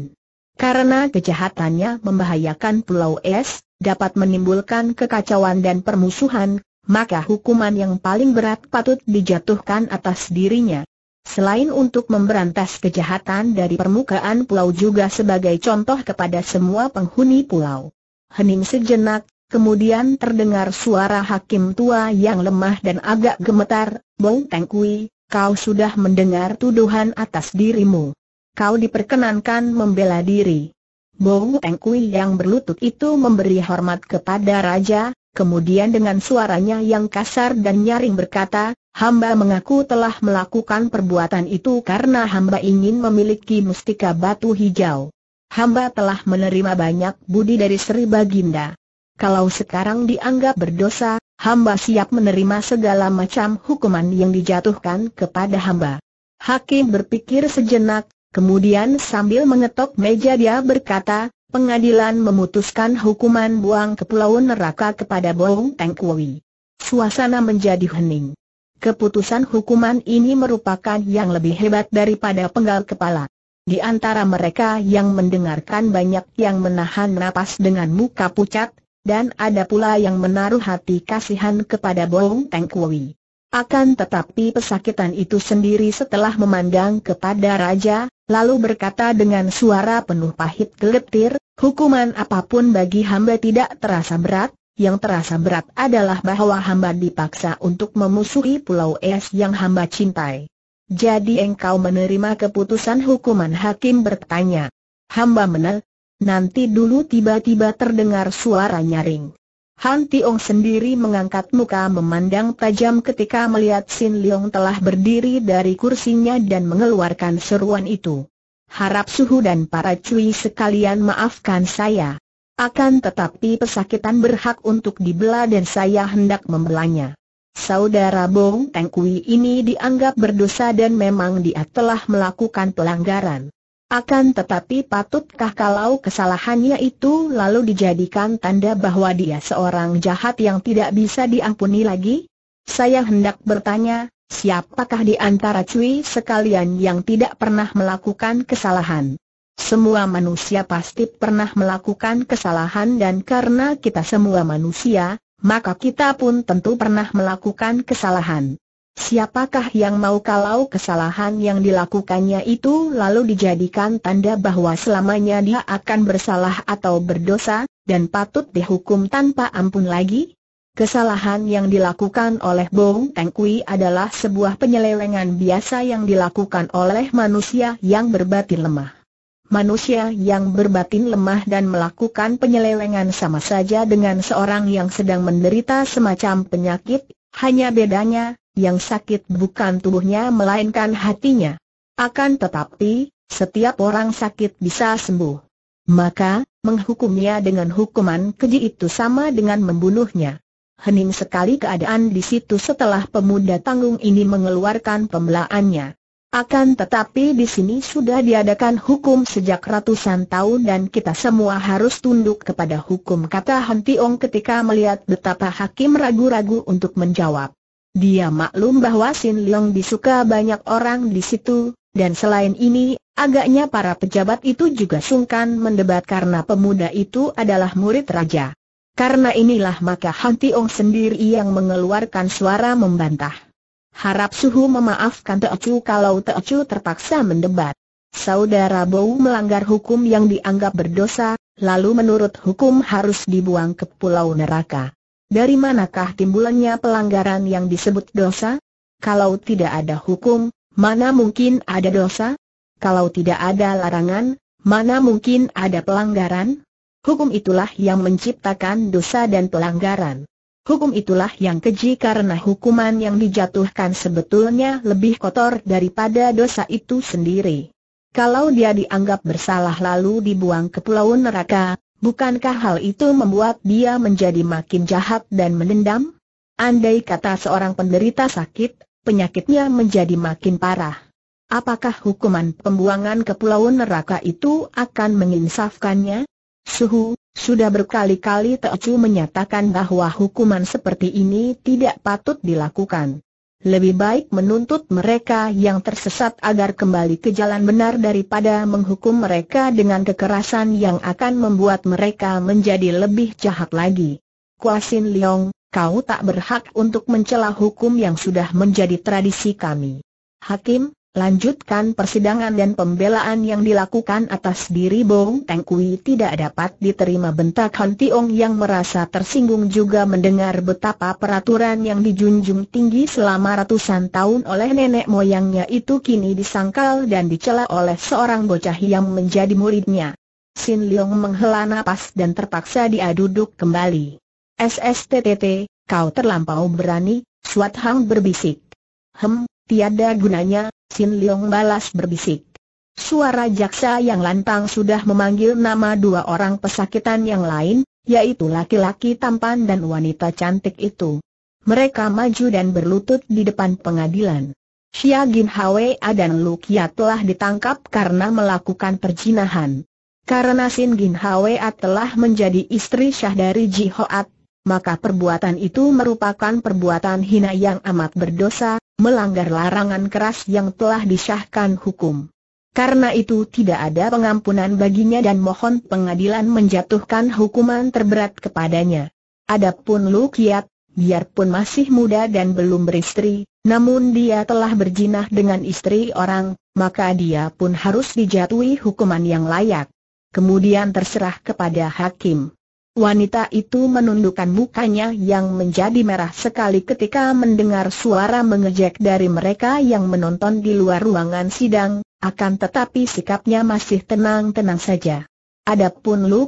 Karena kejahatannya membahayakan Pulau Es, dapat menimbulkan kekacauan dan permusuhan, maka hukuman yang paling berat patut dijatuhkan atas dirinya. Selain untuk memberantas kejahatan dari permukaan pulau juga sebagai contoh kepada semua penghuni pulau. Hening sejenak, kemudian terdengar suara hakim tua yang lemah dan agak gemetar, Bong Teng kau sudah mendengar tuduhan atas dirimu. Kau diperkenankan membela diri. Bong Teng yang berlutut itu memberi hormat kepada raja, kemudian dengan suaranya yang kasar dan nyaring berkata, Hamba mengaku telah melakukan perbuatan itu karena hamba ingin memiliki mustika batu hijau. Hamba telah menerima banyak budi dari Sri Baginda. Kalau sekarang dianggap berdosa, hamba siap menerima segala macam hukuman yang dijatuhkan kepada hamba. Hakim berpikir sejenak, kemudian sambil mengetok meja dia berkata, pengadilan memutuskan hukuman buang ke pulau neraka kepada Boong Teng Kui. Suasana menjadi hening. Keputusan hukuman ini merupakan yang lebih hebat daripada penggal kepala. Di antara mereka yang mendengarkan banyak yang menahan napas dengan muka pucat, dan ada pula yang menaruh hati kasihan kepada Bong Teng Kui. Akan tetapi pesakitan itu sendiri setelah memandang kepada Raja, lalu berkata dengan suara penuh pahit geletir, hukuman apapun bagi hamba tidak terasa berat, yang terasa berat adalah bahwa hamba dipaksa untuk memusuhi pulau es yang hamba cintai. Jadi engkau menerima keputusan hukuman hakim bertanya. Hamba menel. Nanti dulu tiba-tiba terdengar suara nyaring. Han Tiong sendiri mengangkat muka memandang tajam ketika melihat Sin Leong telah berdiri dari kursinya dan mengeluarkan seruan itu. Harap suhu dan para cuy sekalian maafkan saya. Akan tetapi pesakitan berhak untuk dibela dan saya hendak membelanya. Saudara Bong Teng Kui ini dianggap berdosa dan memang dia telah melakukan pelanggaran. Akan tetapi patutkah kalau kesalahannya itu lalu dijadikan tanda bahwa dia seorang jahat yang tidak bisa diampuni lagi? Saya hendak bertanya, siapakah di antara cuy sekalian yang tidak pernah melakukan kesalahan? Semua manusia pasti pernah melakukan kesalahan dan karena kita semua manusia, maka kita pun tentu pernah melakukan kesalahan. Siapakah yang mau kalau kesalahan yang dilakukannya itu lalu dijadikan tanda bahwa selamanya dia akan bersalah atau berdosa, dan patut dihukum tanpa ampun lagi? Kesalahan yang dilakukan oleh Bong Teng Kui adalah sebuah penyelewengan biasa yang dilakukan oleh manusia yang berbatin lemah manusia yang berbatin lemah dan melakukan penyelewengan sama saja dengan seorang yang sedang menderita semacam penyakit, hanya bedanya, yang sakit bukan tubuhnya melainkan hatinya. Akan tetapi, setiap orang sakit bisa sembuh. Maka, menghukumnya dengan hukuman keji itu sama dengan membunuhnya. Hening sekali keadaan di situ setelah pemuda tanggung ini mengeluarkan pembelaannya. Akan tetapi di sini sudah diadakan hukum sejak ratusan tahun dan kita semua harus tunduk kepada hukum kata Han Tiong ketika melihat betapa hakim ragu-ragu untuk menjawab. Dia maklum bahwa Sin Leong disuka banyak orang di situ, dan selain ini, agaknya para pejabat itu juga sungkan mendebat karena pemuda itu adalah murid raja. Karena inilah maka Han Tiong sendiri yang mengeluarkan suara membantah. Harap suhu memaafkan Teocu kalau Teocu terpaksa mendebat. Saudara Bau melanggar hukum yang dianggap berdosa, lalu menurut hukum harus dibuang ke pulau neraka. Dari manakah timbulannya pelanggaran yang disebut dosa? Kalau tidak ada hukum, mana mungkin ada dosa? Kalau tidak ada larangan, mana mungkin ada pelanggaran? Hukum itulah yang menciptakan dosa dan pelanggaran. Hukum itulah yang keji karena hukuman yang dijatuhkan sebetulnya lebih kotor daripada dosa itu sendiri. Kalau dia dianggap bersalah lalu dibuang ke pulau neraka, bukankah hal itu membuat dia menjadi makin jahat dan mendendam? Andai kata seorang penderita sakit, penyakitnya menjadi makin parah. Apakah hukuman pembuangan ke pulau neraka itu akan menginsafkannya? Suhu, sudah berkali-kali Teocu menyatakan bahwa hukuman seperti ini tidak patut dilakukan. Lebih baik menuntut mereka yang tersesat agar kembali ke jalan benar daripada menghukum mereka dengan kekerasan yang akan membuat mereka menjadi lebih jahat lagi. Kuasin Leong, kau tak berhak untuk mencela hukum yang sudah menjadi tradisi kami. Hakim, Lanjutkan persidangan dan pembelaan yang dilakukan atas diri Bong Teng Kui tidak dapat diterima bentak Han Tiong yang merasa tersinggung juga mendengar betapa peraturan yang dijunjung tinggi selama ratusan tahun oleh nenek moyangnya itu kini disangkal dan dicela oleh seorang bocah yang menjadi muridnya. Sin Leong menghela napas dan terpaksa dia duduk kembali. SSTTT, kau terlampau berani, Suat Hang berbisik. Hem, tiada gunanya, Sin Leong balas berbisik. Suara jaksa yang lantang sudah memanggil nama dua orang pesakitan yang lain, yaitu laki-laki tampan dan wanita cantik itu. Mereka maju dan berlutut di depan pengadilan. Xia Gin Hwa dan Lu Kia telah ditangkap karena melakukan perjinahan. Karena Sin Gin Hwa telah menjadi istri Syah dari Ji Hoat, maka perbuatan itu merupakan perbuatan hina yang amat berdosa, melanggar larangan keras yang telah disahkan hukum. Karena itu tidak ada pengampunan baginya dan mohon pengadilan menjatuhkan hukuman terberat kepadanya. Adapun Lu Kiat, biarpun masih muda dan belum beristri, namun dia telah berjinah dengan istri orang, maka dia pun harus dijatuhi hukuman yang layak. Kemudian terserah kepada hakim. Wanita itu menundukkan mukanya yang menjadi merah sekali ketika mendengar suara mengejek dari mereka yang menonton di luar ruangan sidang, akan tetapi sikapnya masih tenang-tenang saja. Adapun Lu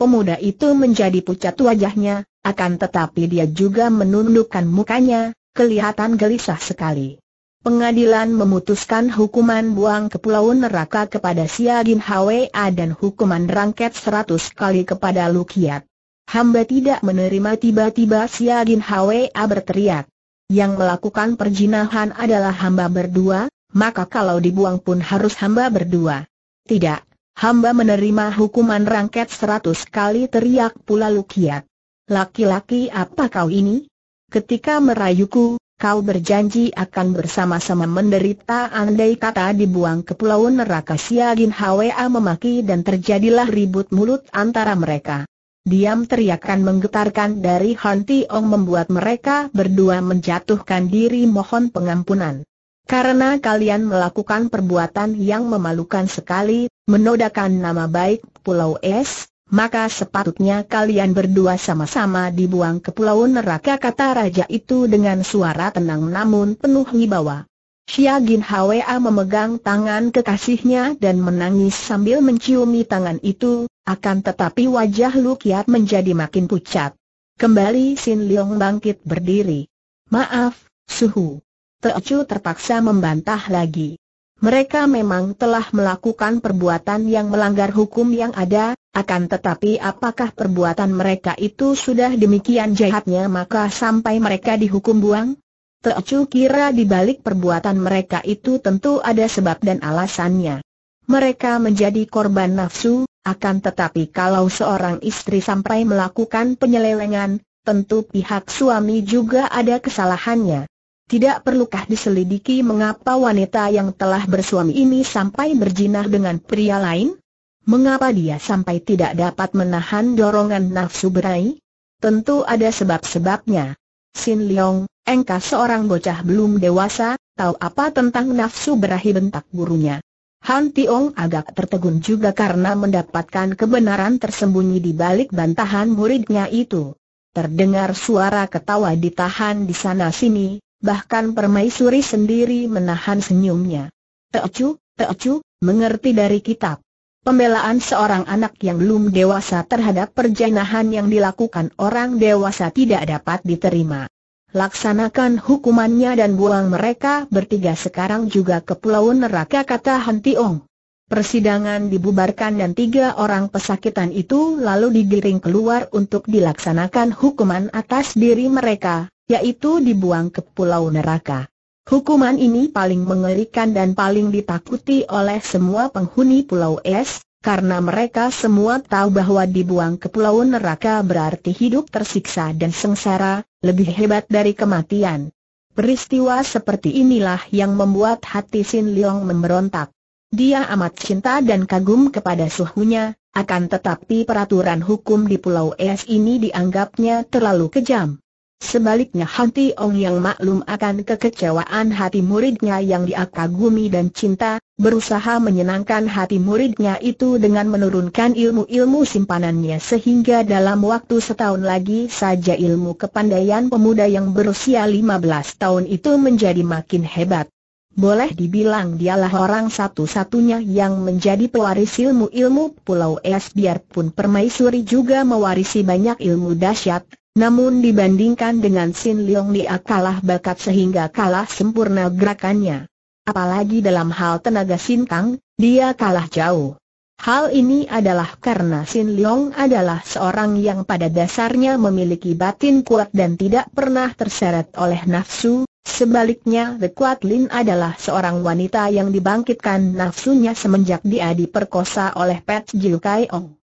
pemuda itu menjadi pucat wajahnya, akan tetapi dia juga menundukkan mukanya, kelihatan gelisah sekali. Pengadilan memutuskan hukuman buang ke pulau neraka kepada Sia Gin Hwa dan hukuman rangket 100 kali kepada Lukiat. Hamba tidak menerima tiba-tiba Sia Gin Hwa berteriak. Yang melakukan perjinahan adalah hamba berdua, maka kalau dibuang pun harus hamba berdua. Tidak, hamba menerima hukuman rangket 100 kali teriak pula Lukiat. Laki-laki apa kau ini? Ketika merayuku, kau berjanji akan bersama-sama menderita andai kata dibuang ke pulau neraka Siagin Hwa memaki dan terjadilah ribut mulut antara mereka. Diam teriakan menggetarkan dari Han Tiong membuat mereka berdua menjatuhkan diri mohon pengampunan. Karena kalian melakukan perbuatan yang memalukan sekali, menodakan nama baik Pulau Es, maka sepatutnya kalian berdua sama-sama dibuang ke pulau neraka kata raja itu dengan suara tenang namun penuh wibawa. Xiagin Hwa memegang tangan kekasihnya dan menangis sambil menciumi tangan itu, akan tetapi wajah Lu Kiat menjadi makin pucat. Kembali Sin Leong bangkit berdiri. Maaf, Suhu. Teocu terpaksa membantah lagi. Mereka memang telah melakukan perbuatan yang melanggar hukum yang ada, akan tetapi apakah perbuatan mereka itu sudah demikian jahatnya maka sampai mereka dihukum buang? Teocu kira di balik perbuatan mereka itu tentu ada sebab dan alasannya. Mereka menjadi korban nafsu, akan tetapi kalau seorang istri sampai melakukan penyelewengan, tentu pihak suami juga ada kesalahannya. Tidak perlukah diselidiki mengapa wanita yang telah bersuami ini sampai berjinah dengan pria lain? Mengapa dia sampai tidak dapat menahan dorongan nafsu berai? Tentu ada sebab-sebabnya. Sin Leong, engkau seorang bocah belum dewasa, tahu apa tentang nafsu berahi bentak gurunya. Han Tiong agak tertegun juga karena mendapatkan kebenaran tersembunyi di balik bantahan muridnya itu. Terdengar suara ketawa ditahan di sana-sini, bahkan permaisuri sendiri menahan senyumnya. Teocu, Teocu, mengerti dari kitab. Pembelaan seorang anak yang belum dewasa terhadap perjanahan yang dilakukan orang dewasa tidak dapat diterima. Laksanakan hukumannya dan buang mereka bertiga sekarang juga ke pulau neraka kata Han Tiong. Persidangan dibubarkan dan tiga orang pesakitan itu lalu digiring keluar untuk dilaksanakan hukuman atas diri mereka, yaitu dibuang ke pulau neraka. Hukuman ini paling mengerikan dan paling ditakuti oleh semua penghuni Pulau Es, karena mereka semua tahu bahwa dibuang ke Pulau Neraka berarti hidup tersiksa dan sengsara, lebih hebat dari kematian. Peristiwa seperti inilah yang membuat hati Sin Leong memberontak. Dia amat cinta dan kagum kepada suhunya, akan tetapi peraturan hukum di Pulau Es ini dianggapnya terlalu kejam. Sebaliknya Han Ong yang maklum akan kekecewaan hati muridnya yang diakagumi dan cinta, berusaha menyenangkan hati muridnya itu dengan menurunkan ilmu-ilmu simpanannya sehingga dalam waktu setahun lagi saja ilmu kepandaian pemuda yang berusia 15 tahun itu menjadi makin hebat. Boleh dibilang dialah orang satu-satunya yang menjadi pewaris ilmu-ilmu Pulau Es biarpun permaisuri juga mewarisi banyak ilmu dahsyat, namun dibandingkan dengan Sin Leong Lia kalah bakat sehingga kalah sempurna gerakannya. Apalagi dalam hal tenaga sintang, dia kalah jauh. Hal ini adalah karena Sin Leong adalah seorang yang pada dasarnya memiliki batin kuat dan tidak pernah terseret oleh nafsu, sebaliknya The Kuat Lin adalah seorang wanita yang dibangkitkan nafsunya semenjak dia diperkosa oleh Pat Jiu Kai Ong.